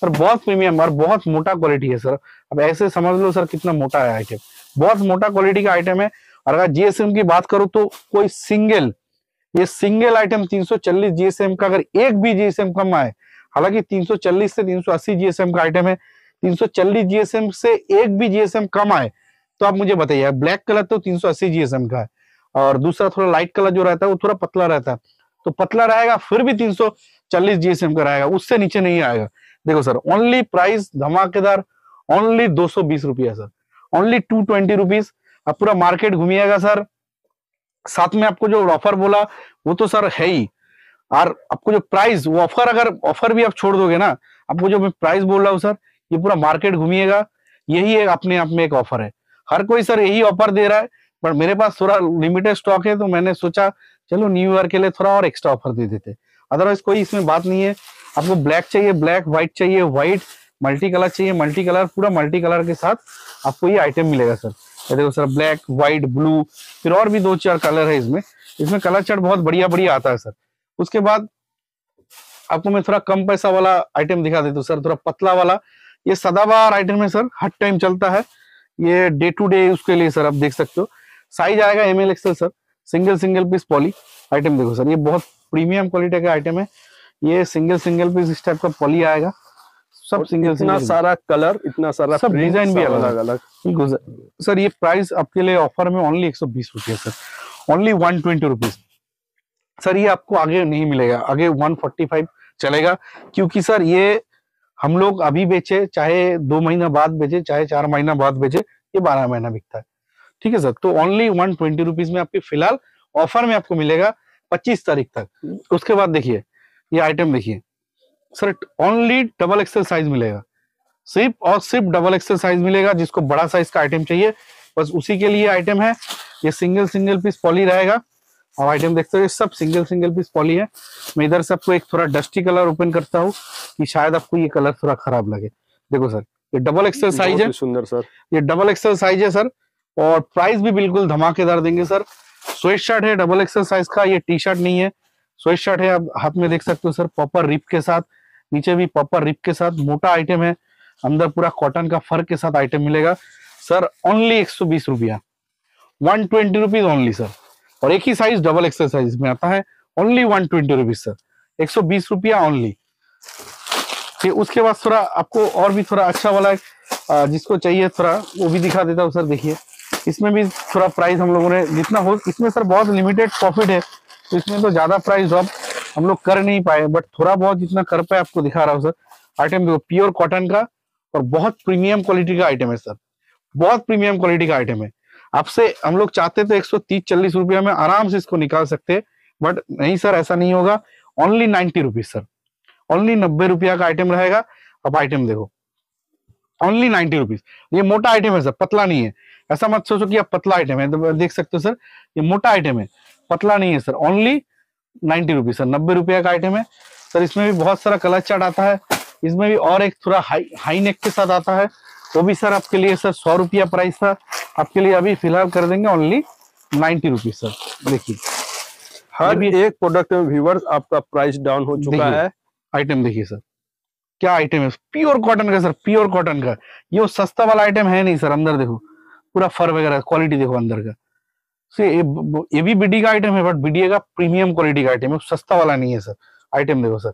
सर बहुत प्रीमियम और बहुत मोटा क्वालिटी है सर अब ऐसे समझ लो सर कितना मोटा है आइटम बहुत मोटा क्वालिटी का आइटम है और अगर जीएसएम की बात करो तो कोई सिंगल ये सिंगल आइटम 340 जीएसएम का अगर एक भी जीएसएम कम आए हालांकि 340 से 380 जीएसएम का आइटम है 340 जीएसएम से एक भी जीएसएम कम आए तो आप मुझे बताइए ब्लैक कलर तो 380 जीएसएम का है और दूसरा थोड़ा लाइट कलर जो रहता है वो थोड़ा पतला रहता है तो पतला रहेगा फिर भी 340 जीएसएम का रहेगा उससे नीचे नहीं आएगा देखो सर ओनली प्राइस धमाकेदार ओनली दो सौ बीस रुपया sir only two twenty rupees अब पूरा मार्केट घूमिएगा सर साथ में आपको जो ऑफर बोला वो तो सर है ही और आपको जो प्राइस वो ऑफर अगर ऑफर भी आप छोड़ दोगे ना आपको जो मैं प्राइस बोल रहा हूँ सर ये पूरा मार्केट घूमिएगा यही एक अपने आप में एक ऑफर है हर कोई सर यही ऑफर दे रहा है पर मेरे पास थोड़ा लिमिटेड स्टॉक है तो मैंने सोचा चलो न्यू ईयर के लिए थोड़ा और एक्स्ट्रा ऑफर दे देते अदरवाइज कोई इसमें बात नहीं है आपको ब्लैक चाहिए ब्लैक व्हाइट चाहिए व्हाइट मल्टी कलर चाहिए मल्टी कलर पूरा मल्टी कलर के साथ आपको ये आइटम मिलेगा सर ये देखो सर ब्लैक व्हाइट ब्लू फिर और भी दो चार कलर है इसमें इसमें कलर चार्ट बहुत बढ़िया बढ़िया आता है सर उसके बाद आपको मैं थोड़ा कम पैसा वाला आइटम दिखा देता हूँ सर थोड़ा पतला वाला ये सदाबार आइटम है सर हर टाइम चलता है ये डे टू डे उसके लिए सर आप देख सकते हो साइज आएगा M L XL sir single single piece poly item देखो सर ये बहुत प्रीमियम क्वालिटी का आइटम है ये सिंगल सिंगल पीस इस टाइप का पॉली आएगा सब सिंगल इतना सिंगल सारा कलर इतना सारा सब डिजाइन भी अलग अलग सर ये प्राइस आपके लिए ऑफर में ओनली एक सौ बीस रुपये sir only one twenty rupees sir ये आपको आगे नहीं मिलेगा आगे वन फोर्टी फाइव चलेगा क्योंकि सर ये हम लोग अभी बेचे चाहे दो महीना बाद बेचे चाहे चार महीना बाद बेचे ये बारह महीना बिकता है ठीक है सर तो ओनली वन ट्वेंटी रुपीज में आपके फिलहाल ऑफर में आपको मिलेगा पच्चीस तारीख तक उसके बाद देखिए ये आइटम देखिए sir only double XL size मिलेगा सिर्फ और सिर्फ डबल एक्सेल साइज मिलेगा जिसको बड़ा साइज का आइटम चाहिए बस उसी के लिए आइटम है ये सिंगल सिंगल पीस पॉली रहेगा और आइटम देखते हो सब सिंगल सिंगल पीस पॉली है मैं इधर सबको एक थोड़ा डस्टी कलर ओपन करता हूँ कि शायद आपको ये कलर थोड़ा खराब लगे देखो सर ये डबल एक्सेल साइज है सुंदर सर ये डबल एक्सेल साइज है सर और प्राइस भी बिल्कुल धमाकेदार देंगे सर स्वेट शर्ट है डबल एक्सल साइज का ये टी शर्ट नहीं है स्वेट शर्ट है आप हाथ में देख सकते हो सर प्रॉपर रिप के साथ नीचे भी प्रॉपर रिप के साथ मोटा आइटम है अंदर पूरा कॉटन का फर के साथ आइटम मिलेगा सर ओनली एक सौ बीस रुपया one twenty rupees only sir और एक ही साइज डबल एक्सल साइज में आता है only one twenty rupees sir एक सौ बीस रुपया ओनली उसके बाद थोड़ा आपको और भी थोड़ा अच्छा वाला जिसको चाहिए थोड़ा वो भी दिखा देता हूँ सर देखिए इसमें भी थोड़ा प्राइस हम लोगों ने जितना हो इसमें सर बहुत लिमिटेड प्रॉफिट है तो इसमें तो ज़्यादा प्राइस ड्रॉप हम लोग कर नहीं पाए बट थोड़ा बहुत जितना कर पाए आपको दिखा रहा हूँ सर आइटम देखो प्योर कॉटन का और बहुत प्रीमियम क्वालिटी का आइटम है सर बहुत प्रीमियम क्वालिटी का आइटम है आपसे हम लोग चाहते तो एक सौ रुपया में आराम से इसको निकाल सकते बट नहीं सर ऐसा नहीं होगा only ninety rupees sir only नब्बे रुपया का आइटम रहेगा अब आइटम देखो ओनली नाइन्टी रुपीज ये मोटा आइटम है सर पतला नहीं है ऐसा मत सोचो कि आप पतला आइटम है तो देख सकते हो सर ये मोटा आइटम है पतला नहीं है sir only ninety rupees sir नब्बे रुपया का आइटम है सर इसमें भी बहुत सारा कलर चार्ट आता है इसमें भी और एक थोड़ा हाई हाई नेक के साथ आता है वो तो भी सर आपके लिए सर सौ रुपया प्राइस था आपके लिए अभी फिलहाल कर देंगे ओनली नाइन्टी रुपीज सर देखिए हर भी एक प्रोडक्ट में व्यूवर्स आपका प्राइस डाउन हो चुका है आइटम देखिए सर क्या आइटम है प्योर कॉटन का सर प्योर कॉटन का ये वो सस्ता वाला आइटम है नहीं सर अंदर देखो पूरा फर वगैरह क्वालिटी देखो अंदर का से ये भी बीडी का आइटम है बट बीडीए का प्रीमियम क्वालिटी का आइटम है सस्ता वाला नहीं है सर आइटम देखो sir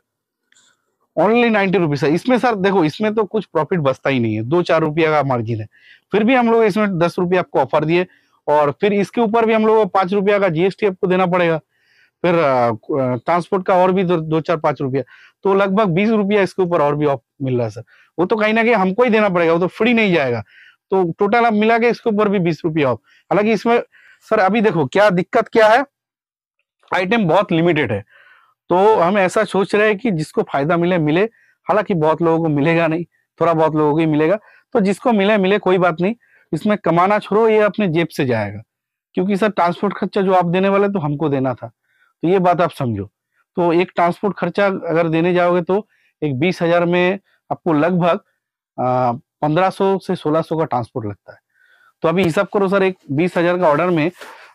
only ninety rupees sir इसमें सर देखो इसमें तो कुछ प्रॉफिट बचता ही नहीं है दो चार रुपया का मार्जिन है फिर भी हम लोग इसमें दस रुपया आपको ऑफर दिए और फिर इसके ऊपर भी हम लोग पांच रुपया का जीएसटी आपको देना पड़ेगा फिर ट्रांसपोर्ट का और भी दो, दो चार पांच रुपया तो लगभग बीस रुपया इसके ऊपर और भी ऑफ मिल रहा है सर वो तो कहीं ना कहीं हमको ही देना पड़ेगा वो तो फ्री नहीं जाएगा तो टोटल आप मिला के इसके ऊपर भी बीस रुपया ऑफ हालांकि इसमें सर अभी देखो क्या दिक्कत क्या है आइटम बहुत लिमिटेड है तो हम ऐसा सोच रहे हैं कि जिसको फायदा मिले मिले हालांकि बहुत लोगों को मिलेगा नहीं थोड़ा बहुत लोगों को ही मिलेगा तो जिसको मिले मिले कोई बात नहीं इसमें कमाना छोड़ो ये अपने जेब से जाएगा क्योंकि सर ट्रांसपोर्ट खर्चा जो आप देने वाले तो हमको देना था तो ये बात आप समझो तो एक ट्रांसपोर्ट खर्चा अगर देने जाओगे तो एक बीस हजार में आपको लगभग पंद्रह सौ से सोलह सौ का ट्रांसपोर्ट लगता है तो अभी हिसाब करो सर एक बीस हजार का ऑर्डर में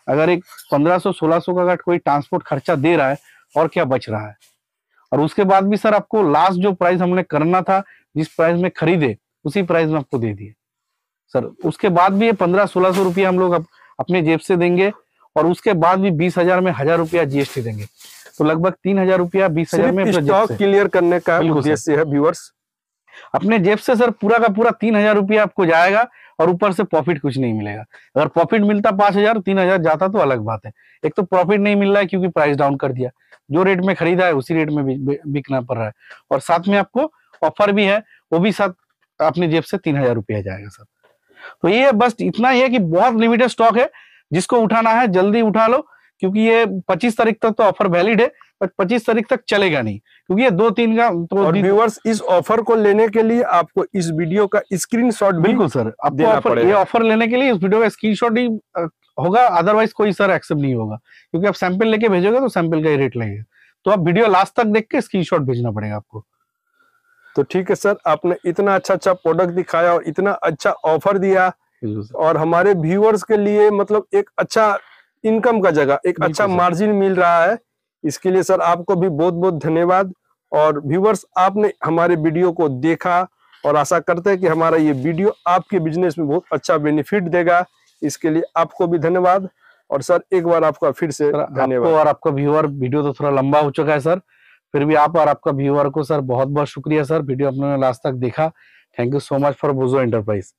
अगर एक पंद्रह सौ सोलह सौ का कोई ट्रांसपोर्ट खर्चा दे रहा है और क्या बच रहा है और उसके बाद भी सर आपको लास्ट जो प्राइस हमने करना था जिस प्राइस में खरीदे उसी प्राइस में आपको दे दिए सर उसके बाद भी ये पंद्रह सोलह सौ रुपया हम लोग अप, अपने जेब से देंगे और उसके बाद भी बीस हजार में हजार रुपया जीएसटी देंगे तो लगभग तीन हजार रुपया बीस हजार में स्टॉक क्लियर करने का उद्देश्य है व्यूअर्स अपने जेब से सर पूरा का पूरा तीन हजार रुपया आपको जाएगा और ऊपर से प्रॉफिट कुछ नहीं मिलेगा अगर प्रॉफिट मिलता पांच हजार तीन हजार जाता तो अलग बात है एक तो प्रॉफिट नहीं मिल रहा है क्योंकि प्राइस डाउन कर दिया जो रेट में खरीदा है उसी रेट में बिकना पड़ रहा है और साथ में आपको ऑफर भी है वो भी साथ अपने जेब से तीन हजार रुपया जाएगा सर तो ये बस इतना ही है कि बहुत लिमिटेड स्टॉक है जिसको उठाना है जल्दी उठा लो क्योंकि ये 25 तारीख तक तो ऑफर वैलिड है बट 25 तारीख तक चलेगा नहीं क्योंकि ये दो तीन का तो और इस ऑफर को लेने के लिए आपको इस वीडियो का स्क्रीनशॉट बिल्कुल सर आपको ऑफर ये ऑफर लेने के लिए इस वीडियो का स्क्रीनशॉट ही होगा अदरवाइज कोई सर एक्सेप्ट नहीं होगा क्योंकि आप सैंपल लेके भेजोगे तो सैंपल का ही रेट लगेगा तो आप वीडियो लास्ट तक देख के शॉट भेजना पड़ेगा आपको तो ठीक है सर आपने इतना अच्छा अच्छा प्रोडक्ट दिखाया और इतना अच्छा ऑफर दिया और हमारे व्यूअर्स के लिए मतलब एक अच्छा इनकम का जगह एक अच्छा मार्जिन मिल रहा है इसके लिए सर आपको भी बहुत बहुत धन्यवाद और व्यूवर्स आपने हमारे वीडियो को देखा और आशा करते हैं कि हमारा ये वीडियो आपके बिजनेस में बहुत अच्छा बेनिफिट देगा इसके लिए आपको भी धन्यवाद और सर एक बार आपका फिर से धन्यवाद और आपका व्यूअर वीडियो तो थोड़ा लंबा हो चुका है सर फिर भी आप और आपका व्यूअर को सर बहुत बहुत शुक्रिया सर वीडियो आपने लास्ट तक देखा thank you so much for बोजो एंटरप्राइज